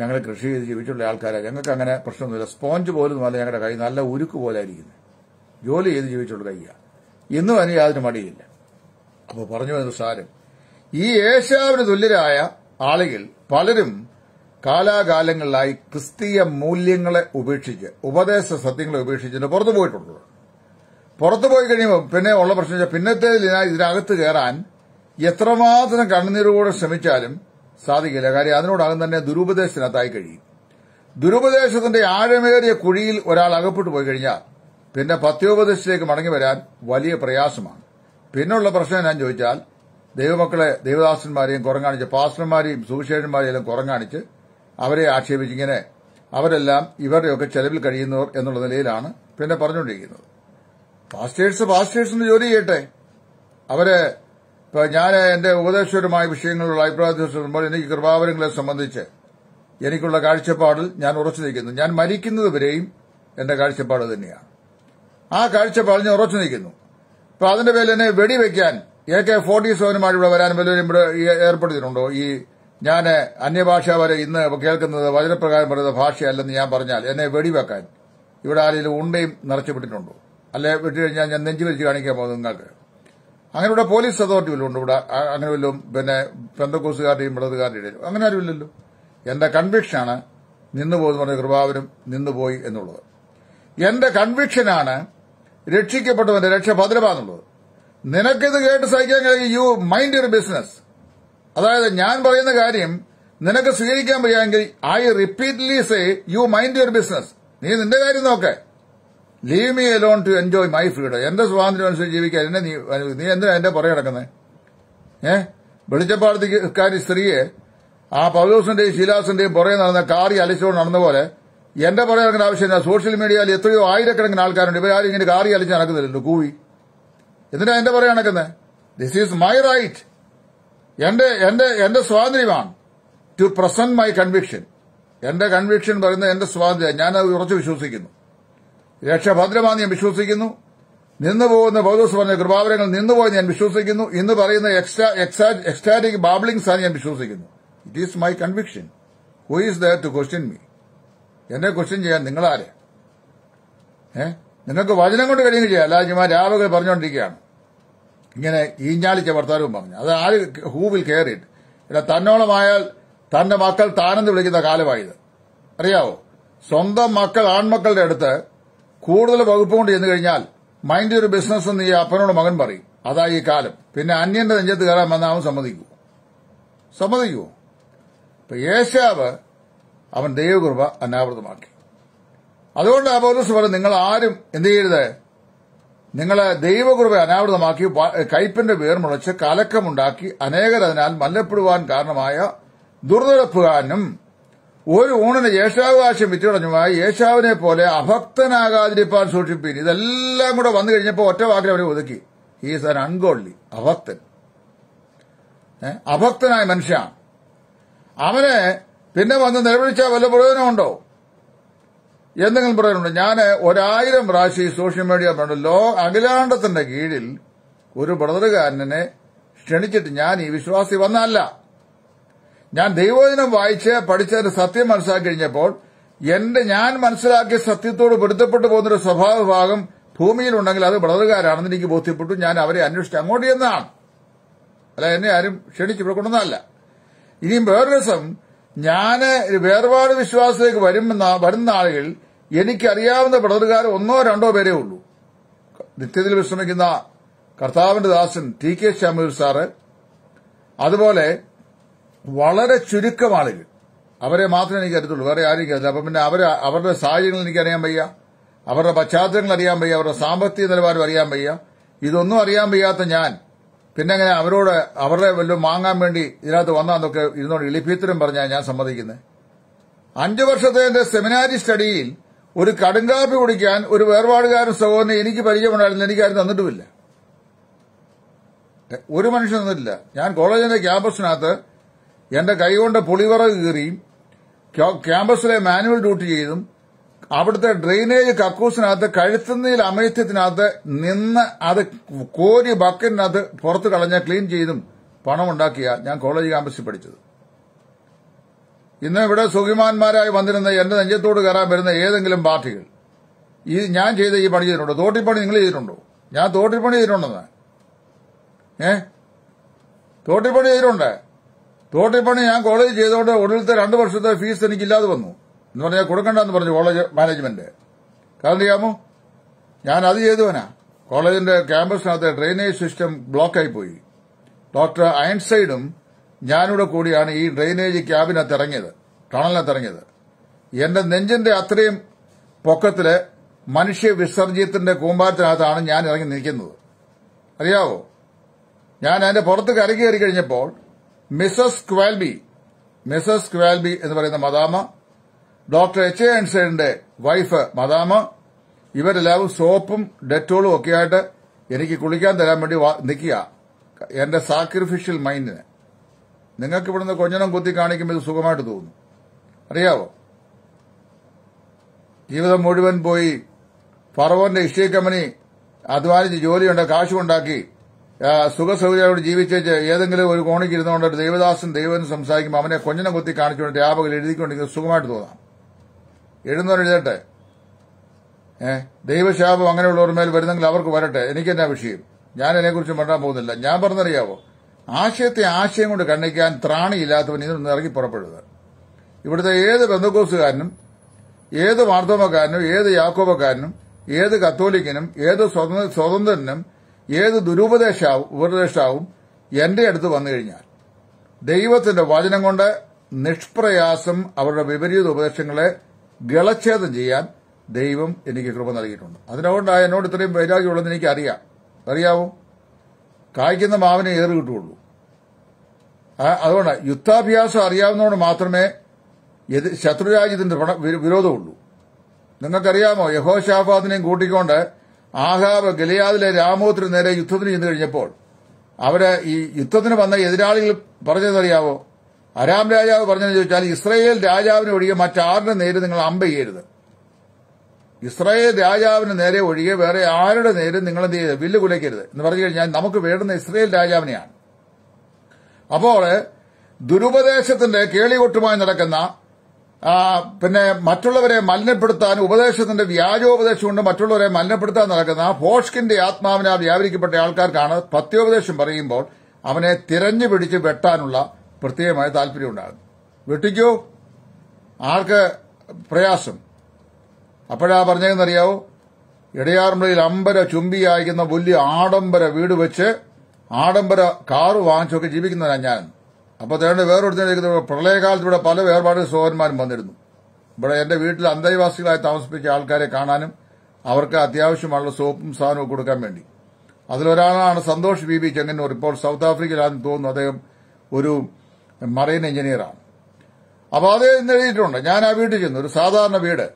ഞങ്ങൾ കൃഷി ചെയ്ത് ജീവിച്ചുള്ള ആൾക്കാരാണ് ഞങ്ങൾക്ക് അങ്ങനെ പ്രശ്നമൊന്നുമില്ല സ്പോഞ്ച് പോലും നല്ല ഞങ്ങളുടെ കൈ നല്ല ഉരുക്ക് പോലെ ആയിരിക്കുന്നത് ജോലി ചെയ്ത് ജീവിച്ചുള്ള കൈയാണ് ഇന്നും അതിന് യാതൊരു മടിയില്ല അപ്പോൾ പറഞ്ഞു വരുന്ന സാരം ഈ ഏഷ്യാവിന് തുല്യരായ ആളുകൾ പലരും കാലാകാലങ്ങളിലായി ക്രിസ്തീയ മൂല്യങ്ങളെ ഉപേക്ഷിച്ച് ഉപദേശ സത്യങ്ങളെ ഉപേക്ഷിച്ച് പുറത്തു പുറത്തുപോയി പുറത്തു പോയി കഴിയുമ്പോൾ പിന്നെ ഉള്ള പ്രശ്നം വെച്ചാൽ പിന്നത്തെ ഇതിനകത്ത് കയറാൻ എത്രമാത്രം കണ്ണുനീരോടെ ശ്രമിച്ചാലും സാധിക്കില്ല കാര്യം അതിനോടകം തന്നെ ദുരുപദേശത്തിനകത്തായി കഴിയും ദുരുപദേശത്തിന്റെ ആഴമേറിയ കുഴിയിൽ ഒരാൾ അകപ്പെട്ടു പോയി കഴിഞ്ഞാൽ പിന്നെ പത്യോപദേശത്തിലേക്ക് മടങ്ങി വരാൻ വലിയ പ്രയാസമാണ് പിന്നുള്ള പ്രശ്നം ഞാൻ ചോദിച്ചാൽ ദൈവമക്കളെ ദൈവദാസന്മാരെയും കുറങ്ങാണിച്ച് പാസ്റ്റർമാരെയും സുവിശേഷന്മാരെയും എല്ലാം കുറങ്ങാണിച്ച് അവരെ ആക്ഷേപിച്ചിങ്ങനെ അവരെല്ലാം ഇവരുടെയൊക്കെ ചെലവിൽ കഴിയുന്നവർ എന്നുള്ള നിലയിലാണ് പിന്നെ പറഞ്ഞുകൊണ്ടിരിക്കുന്നത് പാസ്റ്റേഴ്സ് പാസ്റ്റേഴ്സിന് ജോലി ചെയ്യട്ടെ അവര് ഞാൻ എന്റെ ഉപദേശപരമായ വിഷയങ്ങളുള്ള അഭിപ്രായത്തിൽ എനിക്ക് കൃപാവരങ്ങളെ സംബന്ധിച്ച് എനിക്കുള്ള കാഴ്ചപ്പാടിൽ ഞാൻ ഉറച്ചു നിൽക്കുന്നു ഞാൻ മരിക്കുന്നത് വരെയും എന്റെ കാഴ്ചപ്പാട് തന്നെയാണ് ആ കാഴ്ചപ്പാട് ഞാൻ ഉറച്ചു നിൽക്കുന്നു അപ്പൊ അതിന്റെ പേരിൽ എന്നെ വെടിവെക്കാൻ എ കെ ഫോർട്ടി സെവനുമായിട്ട് ഇവിടെ വരാൻ വല്ലവരും ഇവിടെ ഏർപ്പെടുത്തിയിട്ടുണ്ടോ ഈ ഞാൻ അന്യഭാഷ വരെ ഇന്ന് കേൾക്കുന്നത് വചനപ്രകാരം പറയുന്ന ഭാഷയല്ലെന്ന് ഞാൻ പറഞ്ഞാൽ എന്നെ വെടിവെക്കാൻ ഇവിടെ ആരെങ്കിലും ഉണ്ടയും നിറച്ചു വിട്ടിട്ടുണ്ടോ അല്ലെ വിട്ടു കഴിഞ്ഞാൽ ഞാൻ നെഞ്ചു വെച്ച് കാണിക്കാൻ പോകുന്നത് നിങ്ങൾക്ക് ഇവിടെ പോലീസ് അതോറിറ്റി വല്ലതും ഇവിടെ അങ്ങനെ വല്ലതും പിന്നെ പെന്തക്കോസുകാരുടെയും ഇടതുകാരുടെയും ഇടയിലും അങ്ങനെ ആരുമില്ലല്ലോ എന്റെ കൺവിക്ഷനാണ് നിന്നുപോയെന്ന് പറഞ്ഞ കൃപാവനും നിന്നുപോയി എന്നുള്ളത് എന്റെ കൺവിക്ഷനാണ് രക്ഷിക്കപ്പെട്ടവന്റെ രക്ഷ ഭദ്രമാന്നുള്ളത് നിനക്കിത് കേട്ട് സഹിക്കാൻ കഴിയും യു മൈൻഡ് യുവർ ബിസിനസ് അതായത് ഞാൻ പറയുന്ന കാര്യം നിനക്ക് സ്വീകരിക്കാൻ വയ്യാമെങ്കിൽ I repeatedly say you mind your business നീ നിന്റെ കാര്യം നോക്ക് leave me alone to enjoy my freedom എന്റെ സ്വാതന്ത്ര്യം അനുസരിച്ച് ജീവിക്കാൻ എന്നെ നീ നീ എന്തിനാ എന്റെ പുറകെ കിടക്കുന്നത് ഏഹ് വെളിച്ചപ്പാടത്തിക്കാരി സ്ത്രീയെ ആ പൗലൂസിന്റെയും ശീലാസിന്റെയും പുറകെ നടന്ന കാറി അലിച്ചുകൊണ്ട് നടന്ന പോലെ എന്റെ പുറകെ നടക്കുന്ന ആവശ്യമില്ല സോഷ്യൽ മീഡിയയിൽ എത്രയോ ആയിരക്കണക്കിന് ആൾക്കാരുണ്ട് ഇവരാരും ഇങ്ങനെ കാറി അലിച്ച് നടക്കുന്നില്ലല്ലോ കൂവി എന്തിനാ എന്റെ പുറകെ നടക്കുന്നത് ദിസ് ഈസ് മൈ റൈറ്റ് എന്റെ എന്റെ എന്റെ സ്വാതന്ത്ര്യമാണ് ടു പ്രസന്റ് മൈ കൺവിക്ഷൻ എന്റെ കൺവിക്ഷൻ പറയുന്നത് എന്റെ സ്വാതന്ത്ര്യം ഞാനത് ഉറച്ചു വിശ്വസിക്കുന്നു രക്ഷ ഞാൻ വിശ്വസിക്കുന്നു നിന്നുപോകുന്ന പൗലോസ് പറഞ്ഞ കൃപാവരങ്ങൾ നിന്നുപോയി ഞാൻ വിശ്വസിക്കുന്നു ഇന്ന് പറയുന്ന എക്സ്റ്റാറ്റിക് ബാബ്ലിംഗ്സ് ആണ് ഞാൻ വിശ്വസിക്കുന്നു it is my conviction who is there to question me എന്നെ ക്വസ്റ്റ്യൻ ചെയ്യാൻ നിങ്ങളാരെ ഏ നിങ്ങൾക്ക് വചനം കൊണ്ട് കഴിയുകയും ചെയ്യാം അല്ലാതെ ഞാൻ രാവകൾ പറഞ്ഞുകൊണ്ടിരിക്കുകയാണ് ഇങ്ങനെ ഈഞ്ഞാളിച്ച വർത്താനവും പറഞ്ഞു അത് ആര് ഹൂവിൽ കയറിയിട്ട് പിന്നെ തന്നോളമായാൽ തന്റെ മക്കൾ താനെന്ന് വിളിക്കുന്ന കാലമായത് അറിയാവോ സ്വന്തം മക്കൾ ആൺമക്കളുടെ അടുത്ത് കൂടുതൽ വകുപ്പ് കൊണ്ട് ചെന്ന് കഴിഞ്ഞാൽ മൈൻഡ് ഒരു ബിസിനസ് എന്ന് ഈ അപ്പനോട് മകൻ പറയും അതാ ഈ കാലം പിന്നെ അന്യന്റെ നെഞ്ചത്ത് കയറാൻ വന്ന അവൻ സമ്മതിക്കൂ സമ്മതിക്കൂ ഇപ്പൊ യേശാവ് അവൻ ദൈവകൃപ അനാവൃതമാക്കി അതുകൊണ്ട് അപൗരസ് പറഞ്ഞു നിങ്ങൾ ആരും എന്ത് ചെയ്യരുത് നിങ്ങൾ ദൈവകൃപ അനാവൃതമാക്കി കയ്പിന്റെ വേർമുളച്ച് കലക്കമുണ്ടാക്കി അനേകർ അതിനാൽ മല്ലപ്പെടുവാൻ കാരണമായ ദുർനടപ്പുകാരനും ഒരു ഊണിന് യേശാവകാശം വിറ്റുടഞ്ഞുമായി യേശാവിനെ പോലെ അഭക്തനാകാതിരിപ്പാൻ സൂക്ഷിപ്പിൻ ഇതെല്ലാം കൂടെ വന്നു കഴിഞ്ഞപ്പോൾ ഒറ്റ വാക്കിൽ അവരെ ഒതുക്കി ഈസ് ആൻ അൺഗോൾലി അഭക്തൻ അഭക്തനായ മനുഷ്യ അവനെ പിന്നെ വന്ന് നിലവിളിച്ച വല്ല പ്രയോജനമുണ്ടോ എന്തെങ്കിലും പറയാനുണ്ടോ ഞാൻ ഒരായിരം പ്രാവശ്യം ഈ സോഷ്യൽ മീഡിയ പറഞ്ഞു ലോ അഖിലാണ്ടത്തിന്റെ കീഴിൽ ഒരു ബ്രദറുകാരനെ ക്ഷണിച്ചിട്ട് ഞാൻ ഈ വിശ്വാസി വന്നല്ല ഞാൻ ദൈവവചനം വായിച്ച് പഠിച്ചതിന് സത്യം മനസ്സിലാക്കി കഴിഞ്ഞപ്പോൾ എന്റെ ഞാൻ മനസ്സിലാക്കിയ സത്യത്തോട് പൊരുത്തപ്പെട്ടു പോകുന്നൊരു സ്വഭാവ ഭാഗം ഭൂമിയിലുണ്ടെങ്കിൽ അത് ബ്രദറുകാരാണെന്ന് എനിക്ക് ബോധ്യപ്പെട്ടു ഞാൻ അവരെ അന്വേഷിച്ച് അങ്ങോട്ട് എന്നാണ് അല്ല എന്നെ ആരും ക്ഷണിച്ച് ഇവിടെ കൊണ്ടുവന്നല്ല ഇനിയും വേറൊരു ദിവസം ഞാൻ വേർപാട് വിശ്വാസത്തിലേക്ക് വരും വരുന്ന ആളുകൾ എനിക്കറിയാവുന്ന പിടർകാർ ഒന്നോ രണ്ടോ പേരേ ഉള്ളൂ നിത്യത്തിൽ വിശ്രമിക്കുന്ന കർത്താവിന്റെ ദാസൻ ടി കെ ശ്യാമൂർ സാറ് അതുപോലെ വളരെ ചുരുക്കം ആളുകൾ അവരെ മാത്രമേ എനിക്ക് അറിയത്തുള്ളൂ വേറെ ആരും അറിയില്ല അപ്പം പിന്നെ അവരെ അവരുടെ സാഹചര്യങ്ങൾ എനിക്ക് അറിയാൻ വയ്യ അവരുടെ പശ്ചാത്തലങ്ങൾ അറിയാൻ വയ്യ അവരുടെ സാമ്പത്തിക നിലവാരം അറിയാൻ വയ്യ ഇതൊന്നും അറിയാൻ വയ്യാത്ത ഞാൻ പിന്നെ അങ്ങനെ അവരോട് അവരുടെ വല്ലതും വാങ്ങാൻ വേണ്ടി ഇതിനകത്ത് വന്നാന്നൊക്കെ ഇരുന്നോണ്ട് ഇളിപ്പീത്തരം പറഞ്ഞാൽ ഞാൻ സമ്മതിക്കുന്നത് അഞ്ചു വർഷത്തെ എന്റെ സെമിനാരി സ്റ്റഡിയിൽ ഒരു കടുങ്കാപ്പി കുടിക്കാൻ ഒരു വേർപാടുകാരൻ സഹോദരനെ എനിക്ക് പരിചയമുണ്ടായിരുന്നു ആരും തന്നിട്ടുമില്ല ഒരു മനുഷ്യൻ തന്നിട്ടില്ല ഞാൻ കോളേജിന്റെ ക്യാമ്പസിനകത്ത് എന്റെ കൈകൊണ്ട് പുളിവിറക് കീറിയും ക്യാമ്പസിലെ മാനുവൽ ഡ്യൂട്ടി ചെയ്തും അവിടുത്തെ ഡ്രെയിനേജ് കക്കൂസിനകത്ത് കഴുത്തുന്നതിൽ അമേത്യത്തിനകത്ത് നിന്ന് അത് കോരി ബക്കറ്റിനകത്ത് പുറത്ത് കളഞ്ഞ ക്ലീൻ ചെയ്തും പണമുണ്ടാക്കിയ ഞാൻ കോളേജ് ക്യാമ്പസിൽ പഠിച്ചത് ഇന്ന് ഇവിടെ സുഖിമാന്മാരായി വന്നിരുന്ന എന്റെ നെഞ്ചത്തോട് കയറാൻ വരുന്ന ഏതെങ്കിലും പാർട്ടികൾ ഈ ഞാൻ ചെയ്ത ഈ പണി ചെയ്തിട്ടുണ്ടോ തോട്ടിപ്പണി നിങ്ങൾ ചെയ്തിട്ടുണ്ടോ ഞാൻ തോട്ടിപ്പണി ചെയ്തിട്ടുണ്ടെന്ന് ഏ തോട്ടിപ്പണി ചെയ്തിട്ടുണ്ട് തോട്ടിപ്പണി ഞാൻ കോളേജ് ചെയ്തോണ്ട് ഒടുവിലത്തെ രണ്ട് വർഷത്തെ ഫീസ് എനിക്കില്ലാതെ വന്നു എന്ന് പറഞ്ഞാൽ കൊടുക്കണ്ടെന്ന് പറഞ്ഞു കോളേജ് മാനേജ്മെന്റ് കാരണം അറിയാമോ ഞാൻ അത് ചെയ്തവനാ കോളേജിന്റെ ക്യാമ്പസിനകത്ത് ഡ്രെയിനേജ് സിസ്റ്റം ബ്ലോക്കായി പോയി ഡോക്ടർ അയൺസൈഡും ഞാനിവിടെ കൂടിയാണ് ഈ ഡ്രെയിനേജ് ക്യാബിനകത്ത് ഇറങ്ങിയത് ടണലിനകത്ത് ഇറങ്ങിയത് എന്റെ നെഞ്ചിന്റെ അത്രയും പൊക്കത്തില് മനുഷ്യ വിസർജ്യത്തിന്റെ കൂമ്പാരത്തിനകത്താണ് ഞാൻ ഇറങ്ങി നിൽക്കുന്നത് അറിയാവോ ഞാൻ അതിന്റെ പുറത്ത് കരകി കയറി കഴിഞ്ഞപ്പോൾ മിസസ് ക്വാൽബി മിസസ് ക്വാൽബി എന്ന് പറയുന്ന മദാമ ഡോക്ടർ എച്ച് എ അൻസൈഡിന്റെ വൈഫ് മദാമ ഇവരെല്ലാവരും സോപ്പും ഡെറ്റോളും ഒക്കെയായിട്ട് എനിക്ക് കുളിക്കാൻ തരാൻ വേണ്ടി നിൽക്കുക എന്റെ സാക്രിഫിഷ്യൽ മൈൻഡിന് നിങ്ങൾക്ക് ഇവിടുന്ന് കൊഞ്ഞണം കുത്തി കാണിക്കുമ്പോൾ ഇത് സുഖമായിട്ട് തോന്നും അറിയാവോ ജീവിതം മുഴുവൻ പോയി ഫറവോന്റെ ഇഷ്ടീ കമ്പനി അധ്വാനിച്ച് ജോലിയുണ്ട് കാശുണ്ടാക്കി സുഖസൗകര്യമായിട്ട് ജീവിച്ചേച്ച് ഏതെങ്കിലും ഒരു കോണിക്ക് ഇരുന്നുകൊണ്ട് ദേവദാസൻ ദൈവം സംസാരിക്കുമ്പോൾ അവനെ കൊഞ്ഞനം കുത്തി കാണിച്ചുകൊണ്ട് രാപകൽ എഴുതിക്കൊണ്ടെങ്കിൽ സുഖമായിട്ട് തോന്നാം എഴുന്നോ എഴുതട്ടെ ഏഹ് ദൈവശാപം അങ്ങനെയുള്ളവർ മേൽ വരുന്നെങ്കിൽ അവർക്ക് വരട്ടെ എനിക്കെന്നാ വിഷയം ഞാൻ അതിനെക്കുറിച്ച് പറയാൻ പോകുന്നില്ല ഞാൻ പറഞ്ഞറിയാവോ ആശയത്തെ ആശയം കൊണ്ട് കണ്ണിക്കാൻ ത്രാണിയില്ലാത്തവൻ ഇതിനൊന്ന് ഇറങ്ങി പുറപ്പെടുന്നത് ഇവിടുത്തെ ഏത് ബന്ധുക്കോസുകാരനും ഏത് മാർദ്ദവക്കാരനും ഏത് യാക്കോബക്കാരനും ഏത് കത്തോലിക്കനും ഏത് സ്വതന്ത്രനും ഏത് ദുരുപദേശാവും ഉപദേഷ്ടാവും എന്റെ അടുത്ത് വന്നു കഴിഞ്ഞാൽ ദൈവത്തിന്റെ വചനം കൊണ്ട് നിഷ്പ്രയാസം അവരുടെ വിപരീത ഉപദേശങ്ങളെ ഗളച്ഛേദം ചെയ്യാൻ ദൈവം എനിക്ക് കൃപ നൽകിയിട്ടുണ്ട് അതിനോണ്ടായ എന്നോട് ഇത്രയും വൈരാഗ്യമുള്ളതെന്ന് എനിക്ക് അറിയാം അറിയാവോ കായ്ക്കുന്ന മാവിനെ ഏറ് കിട്ടുകയുള്ളൂ അതുകൊണ്ട് യുദ്ധാഭ്യാസം അറിയാവുന്നതുകൊണ്ട് മാത്രമേ ശത്രുരാജ്യത്തിന്റെ വിരോധമുള്ളൂ നിങ്ങൾക്കറിയാമോ ഷാഫാദിനെയും കൂട്ടിക്കൊണ്ട് ആഹാബ് ഗലിയാദിലെ രാമോത്തിന് നേരെ യുദ്ധത്തിന് ചെന്നു കഴിഞ്ഞപ്പോൾ അവരെ ഈ യുദ്ധത്തിന് വന്ന എതിരാളികൾ പറഞ്ഞതെന്നറിയാവോ അരാം രാജാവ് പറഞ്ഞതെന്ന് ചോദിച്ചാൽ ഇസ്രയേൽ രാജാവിനെ മറ്റാറിന് നേരെ നിങ്ങൾ അമ്പ ചെയ്യരുത് ഇസ്രായേൽ രാജാവിന് നേരെ ഒഴികെ വേറെ ആരുടെ നേരെ നിങ്ങൾ എന്ത് ചെയ്യരുത് വില്ല് കുലയ്ക്കരുത് എന്ന് പറഞ്ഞു കഴിഞ്ഞാൽ നമുക്ക് വേണ്ടുന്ന ഇസ്രായേൽ രാജാവിനെയാണ് അപ്പോൾ ദുരുപദേശത്തിന്റെ കേളികൊട്ടുമായി നടക്കുന്ന പിന്നെ മറ്റുള്ളവരെ മലിനപ്പെടുത്താൻ ഉപദേശത്തിന്റെ വ്യാജോപദേശം കൊണ്ട് മറ്റുള്ളവരെ മലിനപ്പെടുത്താൻ നടക്കുന്ന ഫോഷ്കിന്റെ ആത്മാവിനെ വ്യാപരിക്കപ്പെട്ട ആൾക്കാർക്കാണ് പത്യോപദേശം പറയുമ്പോൾ അവനെ തിരഞ്ഞു പിടിച്ച് വെട്ടാനുള്ള പ്രത്യേകമായ താല്പര്യം വെട്ടിക്കോ വെട്ടിക്കൂ ആർക്ക് പ്രയാസം അപ്പോഴാ പറഞ്ഞതെന്നറിയാവോ ഇടയാറുമ്പഴയിൽ അമ്പര ചുംബിയായിരിക്കുന്ന വലിയ ആഡംബര വീട് വെച്ച് ആഡംബര കാറ് വാങ്ങിച്ചൊക്കെ ജീവിക്കുന്നതാണ് ഞാൻ അപ്പോൾ തേണ്ട വേറൊരു പ്രളയകാലത്ത് ഇവിടെ പല വേർപാട് സോഹന്മാരും വന്നിരുന്നു ഇവിടെ എന്റെ വീട്ടിൽ അന്തേവാസികളായി താമസിപ്പിച്ച ആൾക്കാരെ കാണാനും അവർക്ക് അത്യാവശ്യമുള്ള സോപ്പും സാധനവും കൊടുക്കാൻ വേണ്ടി അതിലൊരാളാണ് സന്തോഷ് ബി ബി ചെങ്ങന്നൂർ ഇപ്പോൾ സൗത്ത് ആഫ്രിക്കയിലാണെന്ന് തോന്നുന്നു അദ്ദേഹം ഒരു മറൈൻ എഞ്ചിനീയറാണ് അപ്പോൾ അത് എഴുതിയിട്ടുണ്ട് ഞാൻ ആ വീട്ടിൽ ചെന്നു ഒരു സാധാരണ വീട്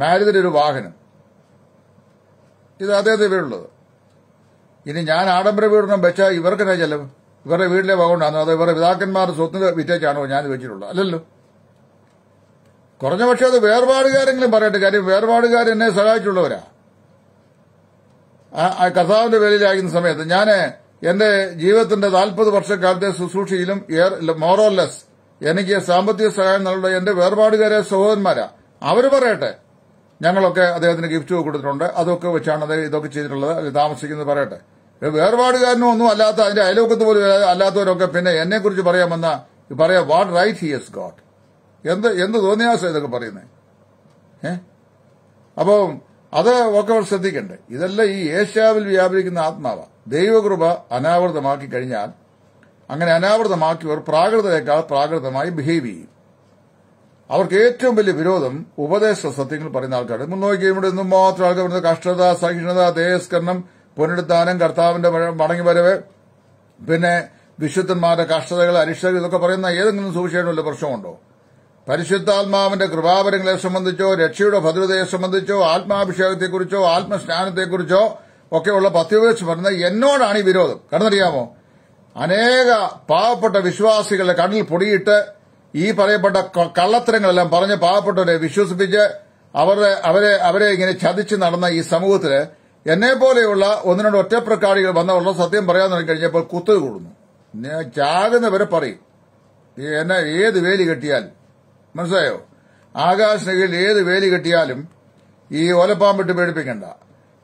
മാരുതിന്റെ ഒരു വാഹനം ഇത് അദ്ദേഹത്തെ പേരുള്ളത് ഇനി ഞാൻ ആഡംബര വീടണം വെച്ചാൽ ഇവർക്കെന്നെ ചെലവ് ഇവരുടെ വീട്ടിലെ വകുണ്ടാണോ അതോ ഇവരുടെ പിതാക്കന്മാരുടെ സ്വത്ത് വിറ്റേക്കാണോ ഞാൻ വെച്ചിട്ടുള്ളത് അല്ലല്ലോ കുറഞ്ഞ പക്ഷേ അത് വേർപാടുകാരെങ്കിലും പറയട്ടെ കാര്യം വേർപാടുകാർ എന്നെ സഹായിച്ചുള്ളവരാ ആ കഥാവിന്റെ വേലയിലായിരുന്ന സമയത്ത് ഞാൻ എന്റെ ജീവിതത്തിന്റെ നാൽപ്പത് വർഷക്കാലത്തെ ശുശ്രൂഷയിലും മോറോലെസ് എനിക്ക് സാമ്പത്തിക സഹായം നൽകുന്ന എന്റെ വേർപാടുകാരെ സഹോദരന്മാരാ അവര് പറയട്ടെ ഞങ്ങളൊക്കെ അദ്ദേഹത്തിന് ഗിഫ്റ്റ് കൊടുത്തിട്ടുണ്ട് അതൊക്കെ വെച്ചാണ് അദ്ദേഹം ഇതൊക്കെ ചെയ്തിട്ടുള്ളത് താമസിക്കുന്നത് പറയട്ടെ വേർപാടുകാരനും ഒന്നും അല്ലാത്ത അതിന്റെ അയലോക്കത്ത് പോലും അല്ലാത്തവരൊക്കെ പിന്നെ കുറിച്ച് പറയാമെന്ന പറയാ what right he has got എന്ത് എന്ത് തോന്നിയാസം ഇതൊക്കെ പറയുന്നത് ഏ അപ്പം അത് ഒക്കെ അവർ ശ്രദ്ധിക്കണ്ടേ ഇതെല്ലാം ഈ ഏഷ്യാവിൽ വ്യാപരിക്കുന്ന ആത്മാവ ദൈവകൃപ അനാവൃതമാക്കി കഴിഞ്ഞാൽ അങ്ങനെ അനാവൃതമാക്കിയവർ പ്രാകൃതയേക്കാൾ പ്രാകൃതമായി ബിഹേവ് ചെയ്യും അവർക്ക് ഏറ്റവും വലിയ വിരോധം ഉപദേശ സത്യങ്ങൾ പറയുന്ന ആൾക്കാരുടെ മുന്നോക്കി ഇവിടെ മാത്രം ആൾക്കാർ പറയുന്നത് കഷ്ടത സഹിഷ്ണുത ദേഹസ്കരണം പുനരുദ്ധാനം കർത്താവിന്റെ വരവ് പിന്നെ വിശുദ്ധന്മാരുടെ കഷ്ടതകൾ അരിഷ്ടകൾ ഇതൊക്കെ പറയുന്ന ഏതെങ്കിലും സുവിശേഷം വല്ല പ്രശ്നമുണ്ടോ പരിശുദ്ധാത്മാവിന്റെ കൃപാപരങ്ങളെ സംബന്ധിച്ചോ രക്ഷയുടെ ഭദ്രതയെ സംബന്ധിച്ചോ ആത്മാഭിഷേകത്തെക്കുറിച്ചോ ആത്മസ്നാനത്തെക്കുറിച്ചോ ഒക്കെയുള്ള വെച്ച് പറഞ്ഞ എന്നോടാണ് ഈ വിരോധം കടന്നറിയാമോ അനേക പാവപ്പെട്ട വിശ്വാസികളുടെ കണ്ണിൽ പൊടിയിട്ട് ഈ പറയപ്പെട്ട കള്ളത്തരങ്ങളെല്ലാം പറഞ്ഞ് പാവപ്പെട്ടവരെ വിശ്വസിപ്പിച്ച് അവരെ അവരെ അവരെ ഇങ്ങനെ ചതിച്ച് നടന്ന ഈ സമൂഹത്തില് എന്നെ പോലെയുള്ള ഒന്നിനോട് ഒറ്റപ്രക്കാരികൾ വന്നവരുടെ സത്യം പറയാൻ തുടങ്ങിക്കഴിഞ്ഞപ്പോൾ കുത്തു കൂടുന്നു ചാകുന്നവരെ പറയും എന്നെ ഏത് വേലി കെട്ടിയാൽ മനസ്സിലായോ ആകാശനയിൽ ഏത് വേലി കെട്ടിയാലും ഈ ഓലപ്പാമ്പിട്ട് പേടിപ്പിക്കണ്ട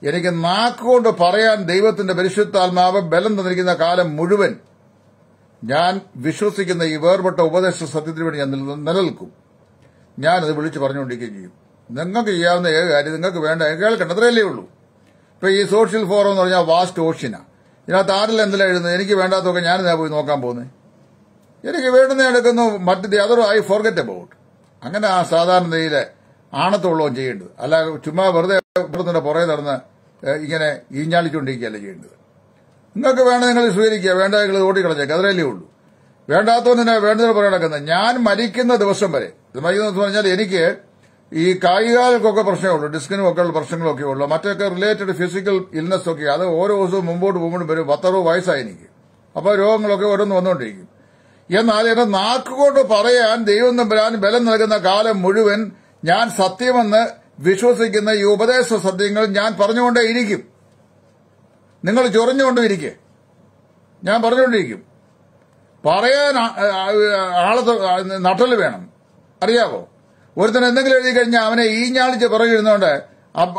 എനിക്ക് നാക്കുകൊണ്ട് പറയാൻ ദൈവത്തിന്റെ പരിശുദ്ധാത്മാവ് ബലം തന്നിരിക്കുന്ന കാലം മുഴുവൻ ഞാൻ വിശ്വസിക്കുന്ന ഈ വേർപെട്ട ഉപദേശ സത്യത്തിന് വേണ്ടി ഞാൻ നിലനിൽക്കും ഞാനത് വിളിച്ചു പറഞ്ഞുകൊണ്ടിരിക്കുകയും ചെയ്യും നിങ്ങൾക്ക് ചെയ്യാവുന്ന ഏക കാര്യം നിങ്ങൾക്ക് വേണ്ട കേൾക്കണ്ട അത്രയല്ലേ ഉള്ളൂ ഇപ്പൊ ഈ സോഷ്യൽ ഫോറം എന്ന് പറഞ്ഞാൽ വാസ്റ്റ് ഓഷ്യനാണ് ഇതിനകത്ത് ആരെല്ലാം എന്തെല്ലാം എഴുതുന്നത് എനിക്ക് വേണ്ടാത്തൊക്കെ ഞാൻ ഞാൻ പോയി നോക്കാൻ പോകുന്നത് എനിക്ക് വേണ്ടുന്ന എടുക്കുന്നു മറ്റ് the other I forget about അങ്ങനെ ആ സാധാരണ നിലയിൽ ആണത്തുള്ളവും ചെയ്യേണ്ടത് അല്ല ചുമ്മാ വെറുതെ പുറകെ നടന്ന് ഇങ്ങനെ ഈഞ്ഞാളിച്ചുകൊണ്ടിരിക്കുകയല്ല ചെയ്യേണ്ടത് നിങ്ങൾക്ക് വേണ്ട നിങ്ങൾ സ്വീകരിക്കുക വേണ്ട നിങ്ങൾ ഓടിക്കളഞ്ഞേക്കുക അതിലല്ലേ ഉള്ളൂ വേണ്ടാത്തവനെ വേണ്ടത് പറയണക്കുന്നത് ഞാൻ മരിക്കുന്ന ദിവസം വരെ മരിക്കുന്ന ദിവസം പറഞ്ഞാൽ എനിക്ക് ഈ കായികൾക്കൊക്കെ പ്രശ്നമേ ഉള്ളൂ ഡിസ്കിനും ഒക്കെ ഉള്ള പ്രശ്നങ്ങളൊക്കെ ഉള്ളൂ മറ്റൊക്കെ റിലേറ്റഡ് ഫിസിക്കൽ ഇൽനെസ് ഒക്കെ അത് ഓരോ ദിവസവും മുമ്പോട്ട് പോകുമ്പോഴും വരും പത്തറുപത് വയസ്സായി എനിക്ക് അപ്പോൾ രോഗങ്ങളൊക്കെ ഓരോന്ന് വന്നുകൊണ്ടിരിക്കും എന്നാൽ എന്റെ നാക്കുകൊണ്ട് പറയാൻ ദൈവം തമ്പരാൻ ബലം നൽകുന്ന കാലം മുഴുവൻ ഞാൻ സത്യമെന്ന് വിശ്വസിക്കുന്ന ഈ ഉപദേശ സത്യങ്ങൾ ഞാൻ പറഞ്ഞുകൊണ്ടേയിരിക്കും നിങ്ങൾ ചൊറിഞ്ഞുകൊണ്ടിരിക്കെ ഞാൻ പറഞ്ഞുകൊണ്ടിരിക്കും പറയാൻ ആളെ നട്ടല് വേണം അറിയാവോ ഒരുത്തൻ എന്തെങ്കിലും എഴുതി കഴിഞ്ഞാൽ അവനെ ഈഞ്ഞാളിച്ച് പിറകിരുന്നോണ്ട്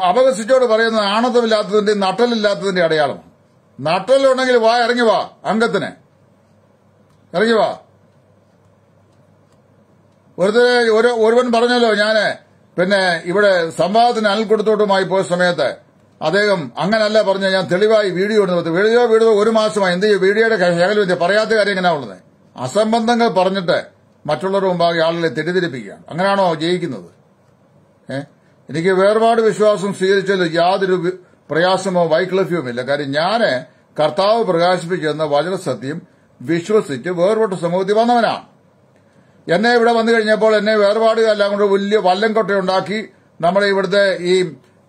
അപകസിച്ചോട് പറയുന്ന ആണത്തമില്ലാത്തതിന്റെ നട്ടലില്ലാത്തതിന്റെ അടയാളം നട്ടലുണ്ടെങ്കിൽ വാ ഇറങ്ങി വാ അംഗത്തിന് ഇറങ്ങി വാ ഒരുത്തരെ ഒരുവൻ പറഞ്ഞല്ലോ ഞാന് പിന്നെ ഇവിടെ സംവാദത്തിന് അനിൽ പോയ സമയത്ത് അദ്ദേഹം അങ്ങനല്ല പറഞ്ഞ ഞാൻ തെളിവായി വീഡിയോ ഇടുന്നത് വീഡിയോ വീടുക ഒരു മാസമായി എന്ത് ചെയ്യും വീഡിയോയുടെ ശകലം പറയാത്ത കാര്യം എങ്ങനെയാ ഉള്ളത് അസംബന്ധങ്ങൾ പറഞ്ഞിട്ട് മറ്റുള്ളവരുടെ മുമ്പാകെ ആളുകളെ തെറ്റിദ്ധരിപ്പിക്കുകയാണ് അങ്ങനെയാണോ ജയിക്കുന്നത് എനിക്ക് വേർപാട് വിശ്വാസം സ്വീകരിച്ചതിൽ യാതൊരു പ്രയാസമോ വൈക്ലഭ്യവും ഇല്ല കാര്യം ഞാൻ കർത്താവ് പ്രകാശിപ്പിച്ചെന്ന വചനസത്യം വിശ്വസിച്ച് വേർപെട്ട സമൂഹത്തിൽ വന്നവനാണ് എന്നെ ഇവിടെ വന്നു കഴിഞ്ഞപ്പോൾ എന്നെ വേർപാടുകാരെല്ലാം കൊണ്ട് വലിയ വല്ലംകൊട്ടയുണ്ടാക്കി നമ്മുടെ ഇവിടുത്തെ ഈ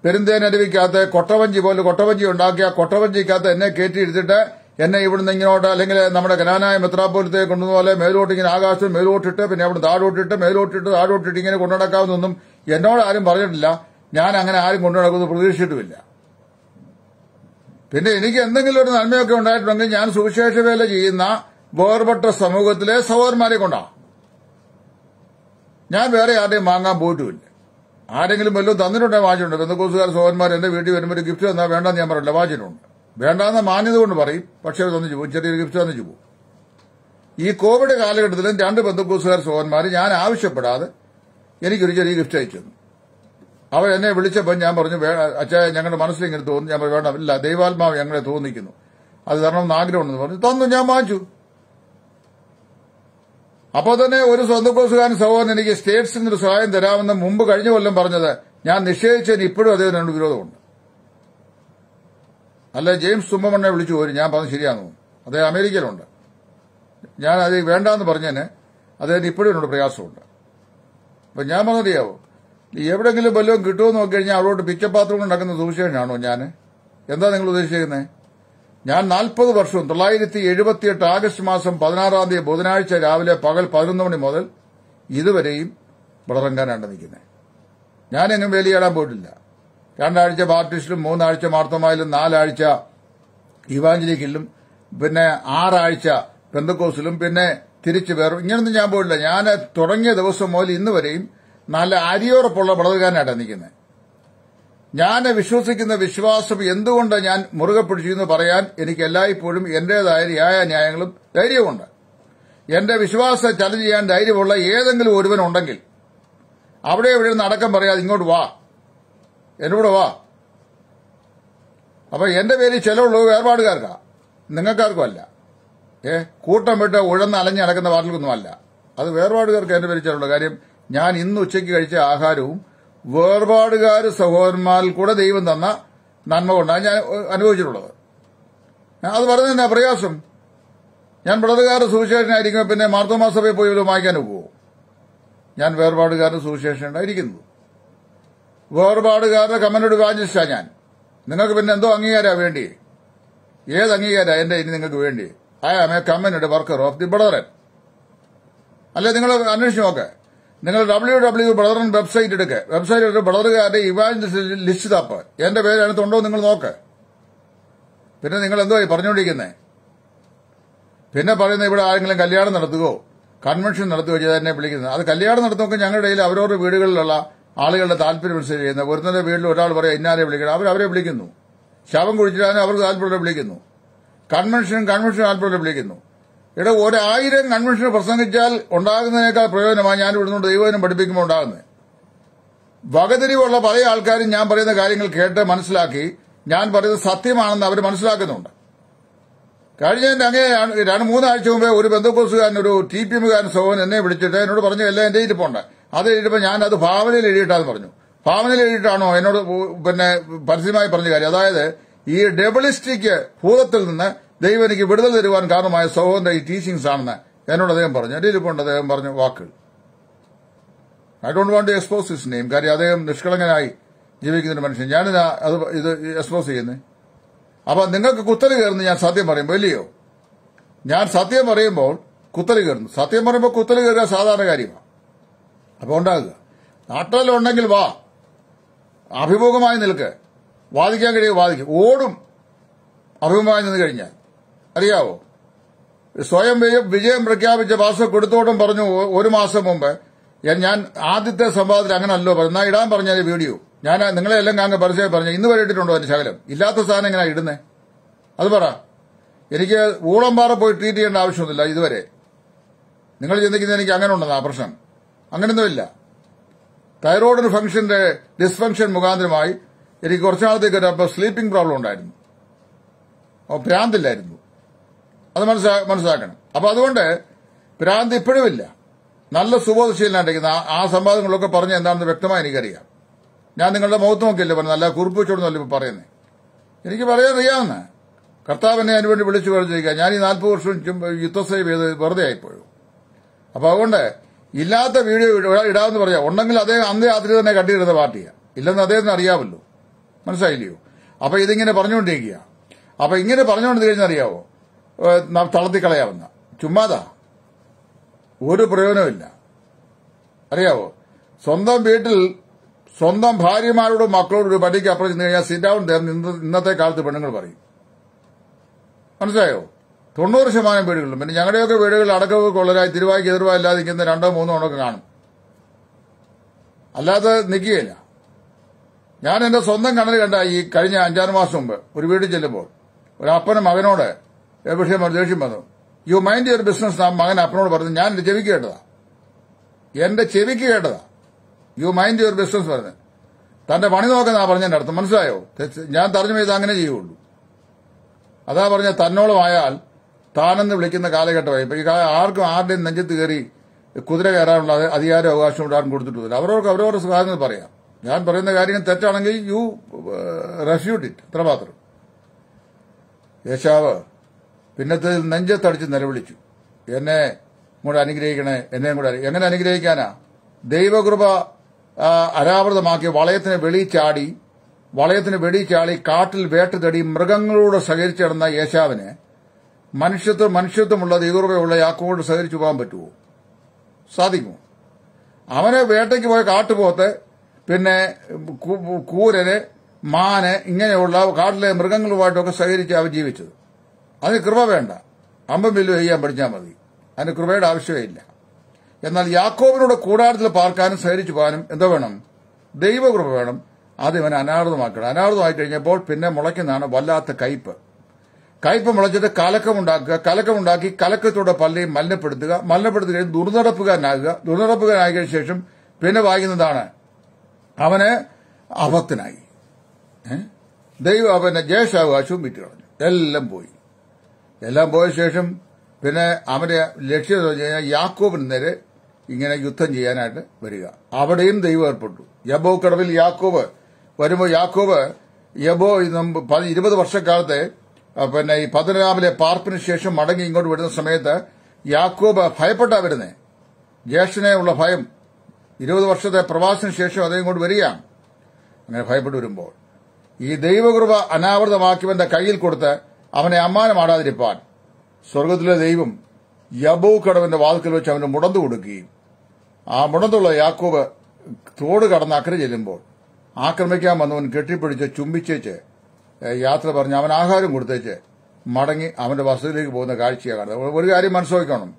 പെരുന്തേനരുവിക്കകത്ത് കൊട്ടവഞ്ചി പോലെ കൊട്ടവഞ്ചി ഉണ്ടാക്കിയ കൊട്ടവഞ്ചിക്കകത്ത് എന്നെ കയറ്റിയിരുത്തിട്ട് എന്നെ ഇവിടുന്ന് ഇങ്ങോട്ട് അല്ലെങ്കിൽ നമ്മുടെ ഘനാനായ മെത്രാപൂരത്തെ കൊണ്ടുപോലെ മേലോട്ട് ഇങ്ങനെ ആകാശം മേലോട്ടിട്ട് പിന്നെ അവിടെ താഴോട്ടിട്ട് മേലോട്ടിട്ട് താഴോട്ടിട്ട് ഇങ്ങനെ കൊണ്ടുനടക്കാവുന്നൊന്നും എന്നോട് ആരും പറഞ്ഞിട്ടില്ല ഞാൻ അങ്ങനെ ആരും കൊണ്ടുനടക്കുന്നത് പ്രതീക്ഷിച്ചിട്ടുമില്ല പിന്നെ എനിക്ക് എന്തെങ്കിലും ഒരു നന്മയൊക്കെ ഉണ്ടായിട്ടുണ്ടെങ്കിൽ ഞാൻ സുവിശേഷ വേല ചെയ്യുന്ന വേർപെട്ട സമൂഹത്തിലെ സഹോദരന്മാരെ കൊണ്ടാണ് ഞാൻ വേറെ ആരുടെയും വാങ്ങാൻ പോയിട്ടുമില്ല ആരെങ്കിലും വല്ലതും തന്നിട്ടുണ്ടെങ്കിൽ വാച്ചിട്ടുണ്ട് ബന്ധുക്കൂസുകാർ സോഹന്മാർ എന്റെ വീട്ടിൽ വരുമ്പോൾ ഒരു ഗിഫ്റ്റ് തന്നാൽ വേണ്ടെന്ന് ഞാൻ പറയില്ല വാച്ചിട്ടുണ്ട് വേണ്ടാന്ന മാന്യത കൊണ്ട് പറയും പക്ഷേ അവർ തന്നിച്ചു പോകും ചെറിയൊരു ഗിഫ്റ്റ് തന്നിച്ചു പോകും ഈ കോവിഡ് കാലഘട്ടത്തിലും രണ്ട് ബന്ധുക്കൂസുകാർ സോഹന്മാർ ഞാൻ ആവശ്യപ്പെടാതെ എനിക്കൊരു ചെറിയ ഗിഫ്റ്റ് അയച്ചു തന്നു അവർ എന്നെ വിളിച്ചപ്പോൾ ഞാൻ പറഞ്ഞു അച്ഛാ ഞങ്ങളുടെ മനസ്സിൽ ഇങ്ങനെ തോന്നുന്നു ഞാൻ പറഞ്ഞു വേണ്ട ഇല്ല ദൈവാത്മാവ് ഞങ്ങളെ തോന്നിക്കുന്നു അത് തരണമെന്ന് ആഗ്രഹമുണ്ടെന്ന് പറഞ്ഞു തന്നു ഞാൻ വാങ്ങിച്ചു അപ്പോൾ തന്നെ ഒരു സ്വന്തക്കോസുകാരൻ സഹോദരൻ എനിക്ക് സ്റ്റേറ്റ്സിൽ നിന്നൊരു സഹായം തരാമെന്ന് മുമ്പ് കഴിഞ്ഞ കൊല്ലം പറഞ്ഞത് ഞാൻ നിഷേധിച്ചതിന് ഇപ്പോഴും രണ്ട് വിരോധമുണ്ട് അല്ല ജെയിംസ് തുമ്പമണ്ണെ വിളിച്ചു പോരും ഞാൻ പറഞ്ഞു ശരിയാണെന്ന് അദ്ദേഹം അമേരിക്കയിലുണ്ട് ഞാൻ അത് വേണ്ടെന്ന് പറഞ്ഞതിന് അദ്ദേഹത്തിന് ഇപ്പോഴും എന്നോട് പ്രയാസമുണ്ട് അപ്പം ഞാൻ പറഞ്ഞറിയാവോ എവിടെങ്കിലും വല്ലതും കിട്ടുമെന്ന് നോക്കി കഴിഞ്ഞാൽ അവളോട്ട് പിച്ചപാത്രം കൊണ്ടുണ്ടാക്കുന്ന സൂക്ഷിക്കാനാണോ ഞാൻ എന്താ നിങ്ങൾ ഉദ്ദേശിച്ചിരിക്കുന്നത് ഞാൻ നാൽപ്പത് വർഷവും തൊള്ളായിരത്തി എഴുപത്തിയെട്ട് ആഗസ്റ്റ് മാസം പതിനാറാം തീയതി ബുധനാഴ്ച രാവിലെ പകൽ പതിനൊന്ന് മണി മുതൽ ഇതുവരെയും വിളറങ്കാനാണ് നിൽക്കുന്നത് ഞാനെങ്ങും വേലിയാടാൻ പോയിട്ടില്ല രണ്ടാഴ്ച ബാപ്റ്റിസ്റ്റിലും മൂന്നാഴ്ച മാർത്തമായിലും നാലാഴ്ച ഇവാഞ്ചലിക്കിലും പിന്നെ ആറാഴ്ച പെന്തക്കോസിലും പിന്നെ തിരിച്ചു വേറും ഇങ്ങനൊന്നും ഞാൻ പോയിട്ടില്ല ഞാൻ തുടങ്ങിയ ദിവസം മുതൽ ഇന്നുവരെയും നല്ല അരിയോറപ്പുള്ള വിളറുകാരനായിട്ടാണ് നിൽക്കുന്നത് ഞാൻ വിശ്വസിക്കുന്ന വിശ്വാസം എന്തുകൊണ്ട് ഞാൻ മുറുകെ പിടിച്ചു എന്ന് പറയാൻ എനിക്ക് എല്ലായ്പ്പോഴും എന്റേതായ ന്യായങ്ങളും ധൈര്യമുണ്ട് എന്റെ വിശ്വാസം ചലഞ്ച് ചെയ്യാൻ ധൈര്യമുള്ള ഏതെങ്കിലും ഒരുവൻ ഉണ്ടെങ്കിൽ അവിടെ എവിടെ നടക്കം പറയാതെ ഇങ്ങോട്ട് വാ എന്നോട് വാ അപ്പൊ എന്റെ പേരിൽ ചെലവുള്ളൂ വേർപാടുകാർക്കാ നിങ്ങൾക്കാർക്കും അല്ല ഏ കൂട്ടം വിട്ട് ഉഴന്ന് അലഞ്ഞ് നടക്കുന്ന അല്ല അത് വേർപാടുകാർക്ക് എന്റെ പേര് ചിലവുള്ളൂ കാര്യം ഞാൻ ഇന്ന് ഉച്ചയ്ക്ക് കഴിച്ച ആഹാരവും വേർപാടുകാർ സഹോദരന്മാരിൽ കൂടെ ദൈവം തന്ന നന്മ കൊണ്ടാണ് ഞാൻ അനുഭവിച്ചിട്ടുള്ളത് അത് പറഞ്ഞു തന്നെ പ്രയാസം ഞാൻ വ്രതകാരുടെ സുവിശേഷനായിരിക്കുമ്പോൾ പിന്നെ മാർത്തോമാസഭയിൽ സഭയിൽ പോയി വല്ലതും വായിക്കാൻ പോകും ഞാൻ വേർപാടുകാരുടെ സുവിശേഷനായിരിക്കുന്നത് വേർപാടുകാരുടെ കമ്മനോട് വാഞ്ചിച്ചാ ഞാൻ നിങ്ങൾക്ക് പിന്നെ എന്തോ അംഗീകാരമാണ് വേണ്ടി ഏത് അംഗീകാരം എന്റെ ഇനി നിങ്ങൾക്ക് വേണ്ടി I am a common worker of the brethren അല്ലെ നിങ്ങൾ അന്വേഷിച്ചു നോക്കേ നിങ്ങൾ W W e brethren website എടുക്കുക വെബ്സൈറ്റ് എടുത്ത് ബ്രദറുകാരുടെ ഇവാഞ്ചലിസ്റ്റ് ലിസ്റ്റ് താപ്പ് എന്റെ പേര് അതിനകത്തുണ്ടോ നിങ്ങൾ നോക്ക് പിന്നെ നിങ്ങൾ എന്തോ പറഞ്ഞുകൊണ്ടിരിക്കുന്നത് പിന്നെ പറയുന്നത് ഇവിടെ ആരെങ്കിലും കല്യാണം നടത്തുകയോ കൺവെൻഷൻ നടത്തുകയോ ചെയ്താൽ എന്നെ വിളിക്കുന്നത് അത് കല്യാണം നടത്തുമ്പോൾ ഞങ്ങളുടെ ഇടയിൽ അവരവരുടെ വീടുകളിലുള്ള ആളുകളുടെ താല്പര്യം അനുസരിച്ച് ചെയ്യുന്നത് ഒരുന്നതിന്റെ വീട്ടിൽ ഒരാൾ പറയാം ഇന്നാരെ വിളിക്കണം അവരവരെ അവരെ വിളിക്കുന്നു ശവം കുഴിച്ചിടാനും അവർക്ക് താല്പര്യം വിളിക്കുന്നു കൺവെൻഷനും കൺവെൻഷൻ താല്പര്യം വിളിക്കുന്നു ഇവിടെ ഒരായിരം കൺവെൻഷൻ പ്രസംഗിച്ചാൽ ഉണ്ടാകുന്നതിനേക്കാൾ പ്രയോജനമാണ് ഞാൻ ഇവിടുന്ന് ദൈവദിനം പഠിപ്പിക്കുമ്പോൾ ഉണ്ടാകുന്നത് വകതിരിവുള്ള പല ആൾക്കാരും ഞാൻ പറയുന്ന കാര്യങ്ങൾ കേട്ട് മനസ്സിലാക്കി ഞാൻ പറയുന്നത് സത്യമാണെന്ന് അവർ മനസ്സിലാക്കുന്നുണ്ട് കഴിഞ്ഞ അങ്ങനെ രണ്ട് മൂന്നാഴ്ച മുമ്പേ ഒരു ബന്ധുക്കോസുകാരൻ ഒരു ടി പി എമ്മുകാരൻ സോഹൻ എന്നെ വിളിച്ചിട്ട് എന്നോട് പറഞ്ഞു എല്ലാം എന്റെ ഇരിപ്പുണ്ട് അത് എഴുതിയപ്പോൾ ഞാൻ അത് ഭാവനയിൽ എഴുതിയിട്ടാന്ന് പറഞ്ഞു ഭാവനയിൽ എഴുതിയിട്ടാണോ എന്നോട് പിന്നെ പരസ്യമായി പറഞ്ഞ കാര്യം അതായത് ഈ ഡബിളിസ്റ്റിക്ക് ഭൂതത്തിൽ നിന്ന് ദൈവം എനിക്ക് വിടുതൽ തരുവാൻ കാരണമായ സഹോദരന്റെ ഈ ടീച്ചിങ്സ് ആണെന്ന് എന്നോട് അദ്ദേഹം പറഞ്ഞു എന്റെ ഇരിപ്പുണ്ട് അദ്ദേഹം പറഞ്ഞ വാക്കുകൾ I don't want to expose his name കാര്യം അദ്ദേഹം നിഷ്കളങ്കനായി ജീവിക്കുന്ന ഒരു മനുഷ്യൻ ഞാനിതാ അത് ഇത് എക്സ്പോസ് ചെയ്യുന്നത് അപ്പൊ നിങ്ങൾക്ക് കുത്തല് കയറുന്നു ഞാൻ സത്യം പറയുമ്പോൾ ഇല്ലയോ ഞാൻ സത്യം പറയുമ്പോൾ കുത്തല് കയറുന്നു സത്യം പറയുമ്പോൾ കുത്തല് കയറുക സാധാരണ കാര്യമാണ് അപ്പൊ ഉണ്ടാകുക നാട്ടിലുണ്ടെങ്കിൽ വാ അഭിമുഖമായി നിൽക്ക് വാദിക്കാൻ കഴിയുക വാദിക്കും ഓടും അഭിമുഖമായി നിന്ന് കഴിഞ്ഞാൽ അറിയാവോ സ്വയം വിജയം പ്രഖ്യാപിച്ച ഭാസ്കർ കൊടുത്തോട്ടും പറഞ്ഞു ഒരു മാസം മുമ്പ് ഞാൻ ആദ്യത്തെ സംവാദത്തിൽ അങ്ങനല്ലോ പറഞ്ഞു ഞാൻ ഇടാൻ പറഞ്ഞ വീഡിയോ ഞാൻ നിങ്ങളെ എല്ലാം കാണുന്ന പരസ്യം പറഞ്ഞു ഇന്ന് വരെ ഇട്ടിട്ടുണ്ടോ അതിന്റെ ശകലം ഇല്ലാത്ത സാധനം എങ്ങനെ ഇടുന്നേ അത് പറ എനിക്ക് പാറ പോയി ട്രീറ്റ് ചെയ്യേണ്ട ആവശ്യമൊന്നുമില്ല ഇതുവരെ നിങ്ങൾ ചിന്തിക്കുന്നത് എനിക്ക് അങ്ങനെ ഉണ്ടെന്നാ പ്രശ്നം അങ്ങനെയൊന്നുമില്ല തൈറോയിഡ് ഫംഗ്ഷന്റെ ഡിസ്ഫങ്ഷൻ മുഖാന്തരമായി എനിക്ക് കുറച്ചു നാളത്തേക്ക് സ്ലീപ്പിംഗ് പ്രോബ്ലം ഉണ്ടായിരുന്നു ഭ്രാന്തില്ലായിരുന്നു അത് മനസ്സിലാക്കണം അപ്പൊ അതുകൊണ്ട് ഭ്രാന്ത് ഇപ്പോഴുമില്ല നല്ല സുബോധശീലനായിരിക്കുന്ന ആ സംവാദങ്ങളൊക്കെ പറഞ്ഞ എന്താണെന്ന് വ്യക്തമായി എനിക്കറിയാം ഞാൻ നിങ്ങളുടെ മുഖത്ത് നോക്കിയല്ലേ പറഞ്ഞു നല്ല കുറിപ്പ് വെച്ചോടുന്നല്ലേ ഇപ്പൊ പറയുന്നത് എനിക്ക് പറയാൻ അറിയാവുന്ന കർത്താവ് അതിനുവേണ്ടി വിളിച്ചു പറഞ്ഞിരിക്കുക ഞാൻ ഈ നാൽപ്പത് വർഷം യുദ്ധസേവ് ചെയ്ത് വെറുതെ ആയിപ്പോഴും അപ്പൊ അതുകൊണ്ട് ഇല്ലാത്ത വീഡിയോ ഇടാമെന്ന് പറയാം ഉണ്ടെങ്കിൽ അതേ അന്ന് രാത്രി തന്നെ കണ്ടിരുന്ന പാർട്ടിയാണ് ഇല്ലെന്ന് അദ്ദേഹത്തിന് അറിയാമല്ലോ മനസ്സിലായില്ലയോ അപ്പൊ ഇതിങ്ങനെ പറഞ്ഞുകൊണ്ടിരിക്കുക അപ്പൊ ഇങ്ങനെ പറഞ്ഞുകൊണ്ടിരിക്കുന്നറിയാവോ നാം കളയാവുന്ന ചുമ്മാതാ ഒരു പ്രയോജനമില്ല അറിയാവോ സ്വന്തം വീട്ടിൽ സ്വന്തം ഭാര്യമാരോടും മക്കളോടും ഒരു പടിക്ക് അപ്പുറം ചെന്ന് കഴിഞ്ഞാൽ സിറ്റാവും ഇന്നത്തെ കാലത്ത് പെണ്ണുങ്ങൾ പറയും മനസ്സിലായോ തൊണ്ണൂറ് ശതമാനം വീടുകളിലും പിന്നെ ഞങ്ങളുടെയൊക്കെ വീടുകളിൽ അടക്കവ് കൊള്ളരായി തിരുവായ്ക്ക് എതിർവായി ഇല്ലാതെ നിൽക്കുന്ന രണ്ടോ മൂന്നോ എണ്ണമൊക്കെ കാണും അല്ലാതെ നിൽക്കുകയില്ല ഞാൻ എന്റെ സ്വന്തം കണ്ണിൽ കണ്ട ഈ കഴിഞ്ഞ അഞ്ചാറ് മാസം മുമ്പ് ഒരു വീട്ടിൽ ചെല്ലുമ്പോൾ ഒരു അപ്പനും മകനോട് പക്ഷേ അവൻ ദേഷ്യം വന്നു യു മൈൻഡ് യുവർ ബിസിനസ് ആ മകൻ അപ്പനോട് പറഞ്ഞു ഞാൻ എന്റെ ചെവിക്ക് കേട്ടതാ എന്റെ ചെവിക്ക് കേട്ടതാ യു മൈൻഡ് യുവർ ബിസിനസ് പറഞ്ഞു തന്റെ പണി നോക്കുന്ന ആ പറഞ്ഞതിന്റെ അർത്ഥം മനസ്സിലായോ ഞാൻ തറഞ്ഞു പോയത് അങ്ങനെ ചെയ്യുള്ളൂ അതാ പറഞ്ഞ തന്നോളമായാൽ താനെന്ന് വിളിക്കുന്ന കാലഘട്ടമായി ഇപ്പൊ ഈ ആർക്കും ആരുടെയും നെഞ്ചത്ത് കയറി കുതിര കയറാനുള്ള അധികാര അവകാശം ഇവിടെ ആരും കൊടുത്തിട്ടില്ല അവരവർക്ക് അവരോട് സ്വകാര്യം പറയാം ഞാൻ പറയുന്ന കാര്യം തെറ്റാണെങ്കിൽ യു റെഫ്യൂട്ട് ഇറ്റ് മാത്രം യേശാവ് പിന്നത്തെ നെഞ്ചത്തടിച്ച് നിലവിളിച്ചു എന്നെ കൂടെ അനുഗ്രഹിക്കണേ എന്നെയും കൂടെ എങ്ങനെ അനുഗ്രഹിക്കാനാ ദൈവകൃപ അനാവൃതമാക്കി വളയത്തിന് വെളി ചാടി വളയത്തിന് വെടി ചാടി കാട്ടിൽ വേട്ട തേടി മൃഗങ്ങളോട് സഹകരിച്ചിടന്ന യേശാവിനെ മനുഷ്യത്വം മനുഷ്യത്വമുള്ള ദൈവകൃപയുള്ള യാക്കോട് സഹകരിച്ചു പോകാൻ പറ്റുമോ സാധിക്കുമോ അവനെ വേട്ടയ്ക്ക് പോയ കാട്ടുപോത്ത് പിന്നെ കൂരന് മാന് ഇങ്ങനെയുള്ള കാട്ടിലെ മൃഗങ്ങളുമായിട്ടൊക്കെ സഹകരിച്ച് അവൻ ജീവിച്ചത് അതിന് കൃപ വേണ്ട അമ്പം വില്ലു ചെയ്യാൻ പഠിച്ചാൽ മതി അതിന് കൃപയുടെ ആവശ്യമേ ഇല്ല എന്നാൽ യാക്കോബിനോട് കൂടാരത്തിൽ പാർക്കാനും സഹരിച്ചു പോകാനും എന്തോ വേണം ദൈവകൃപ വേണം അത് ഇവൻ അനാവൃതമാക്കണം അനാവൃതമായി കഴിഞ്ഞപ്പോൾ പിന്നെ മുളയ്ക്കുന്നതാണ് വല്ലാത്ത കയ്പ് കയ്പ് മുളച്ചിട്ട് കലക്കമുണ്ടാക്കുക കലക്കമുണ്ടാക്കി കലക്കത്തോടെ പള്ളിയും മലിനപ്പെടുത്തുക മലിനപ്പെടുത്തി കഴിഞ്ഞ് ദുർനടപ്പുകാരനാകുക ദുർനടപ്പുകാരനായ ശേഷം പിന്നെ വായിക്കുന്നതാണ് അവന് അപത്തിനായി ദൈവം അവനെ ജയശാവകാശവും വിറ്റുകളഞ്ഞു എല്ലാം പോയി എല്ലാം പോയ ശേഷം പിന്നെ അവന്റെ ലക്ഷ്യം എന്ന് പറഞ്ഞു കഴിഞ്ഞാൽ യാക്കോബിന് നേരെ ഇങ്ങനെ യുദ്ധം ചെയ്യാനായിട്ട് വരിക അവിടെയും ദൈവം ഏർപ്പെട്ടു യബോ കടവിൽ യാക്കോബ് വരുമ്പോൾ യാക്കോബ് യബോ ഇരുപത് വർഷക്കാലത്തെ പിന്നെ ഈ പതിനാമിലെ പാർപ്പിന് ശേഷം മടങ്ങി ഇങ്ങോട്ട് വരുന്ന സമയത്ത് യാക്കോബ് ഭയപ്പെട്ടാ വരുന്നേ ജ്യേഷ്ഠനെ ഉള്ള ഭയം ഇരുപത് വർഷത്തെ പ്രവാസത്തിന് ശേഷം അതേ ഇങ്ങോട്ട് വരിക അങ്ങനെ ഭയപ്പെട്ടു വരുമ്പോൾ ഈ ദൈവകൃപ അനാവൃതമാക്കിയവന്റെ കയ്യിൽ കൊടുത്ത് അവനെ അമ്മാനമാടാതിരിപ്പാൻ സ്വർഗത്തിലെ ദൈവം കടവന്റെ വാതിക്കൽ വെച്ച് അവന് മുടന്തു കൊടുക്കുകയും ആ മുടന്തുള്ള യാക്കോബ് തോട് കടന്ന് അക്കരെ ചെല്ലുമ്പോൾ ആക്രമിക്കാൻ വന്നവൻ കെട്ടിപ്പിടിച്ച് ചുംബിച്ചേച്ച് യാത്ര പറഞ്ഞ് അവൻ ആഹാരം കൊടുത്തേച്ച് മടങ്ങി അവന്റെ വസതിയിലേക്ക് പോകുന്ന കാഴ്ചയാണ് ഒരു കാര്യം മനസ്സിലാക്കണം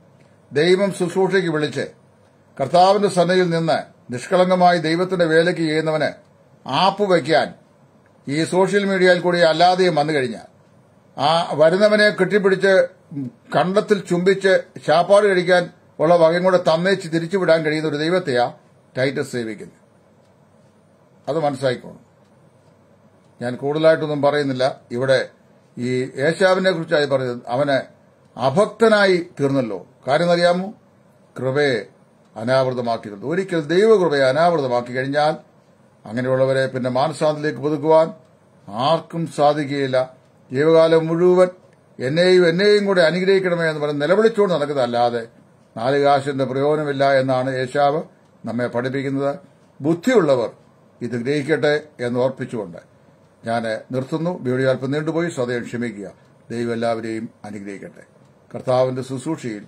ദൈവം ശുശ്രൂഷയ്ക്ക് വിളിച്ച് കർത്താവിന്റെ സന്നയിൽ നിന്ന് നിഷ്കളങ്കമായി ദൈവത്തിന്റെ വേലയ്ക്ക് ചെയ്യുന്നവന് ആപ്പ് വയ്ക്കാൻ ഈ സോഷ്യൽ മീഡിയയിൽ കൂടി അല്ലാതെയും വന്നു കഴിഞ്ഞാൽ ആ വരുന്നവനെ കെട്ടിപ്പിടിച്ച് കണ്ടത്തിൽ ചുംബിച്ച് ശാപ്പാട് കഴിക്കാൻ ഉള്ള വകയും കൂടെ തന്നേച്ച് തിരിച്ചുവിടാൻ കഴിയുന്ന ഒരു ദൈവത്തെയാ ടൈറ്റസ് സേവിക്കുന്നത് അത് മനസ്സിലായിക്കോണം ഞാൻ കൂടുതലായിട്ടൊന്നും പറയുന്നില്ല ഇവിടെ ഈ യേശാവിനെ കുറിച്ചായി പറയുന്നത് അവന് അഭക്തനായി തീർന്നല്ലോ കാര്യം അറിയാമോ കൃപയെ അനാവൃതമാക്കിയിരുന്നു ഒരിക്കൽ ദൈവകൃപയെ അനാവൃതമാക്കി കഴിഞ്ഞാൽ അങ്ങനെയുള്ളവരെ പിന്നെ മാനസാന്തിലേക്ക് പുതുക്കുവാൻ ആർക്കും സാധിക്കുകയില്ല ജീവകാലം മുഴുവൻ എന്നെയും എന്നെയും കൂടെ അനുഗ്രഹിക്കണമേ എന്ന് പറഞ്ഞ് നിലവിളിച്ചുകൊണ്ട് നടക്കുന്നതല്ലാതെ നാല് കാശിന്റെ പ്രയോജനമില്ല എന്നാണ് യേശാവ് നമ്മെ പഠിപ്പിക്കുന്നത് ബുദ്ധിയുള്ളവർ ഇത് ഗ്രഹിക്കട്ടെ എന്ന് ഓർപ്പിച്ചുകൊണ്ട് ഞാൻ നിർത്തുന്നു വീഡിയോ അല്പം നീണ്ടുപോയി സ്വതയം ക്ഷമിക്കുക ദൈവം എല്ലാവരെയും അനുഗ്രഹിക്കട്ടെ കർത്താവിന്റെ ശുശ്രൂഷയിൽ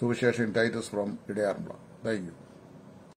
സുവിശേഷൻ ടൈറ്റസ് ഫ്രം ഇടയാറുള്ള താങ്ക് യു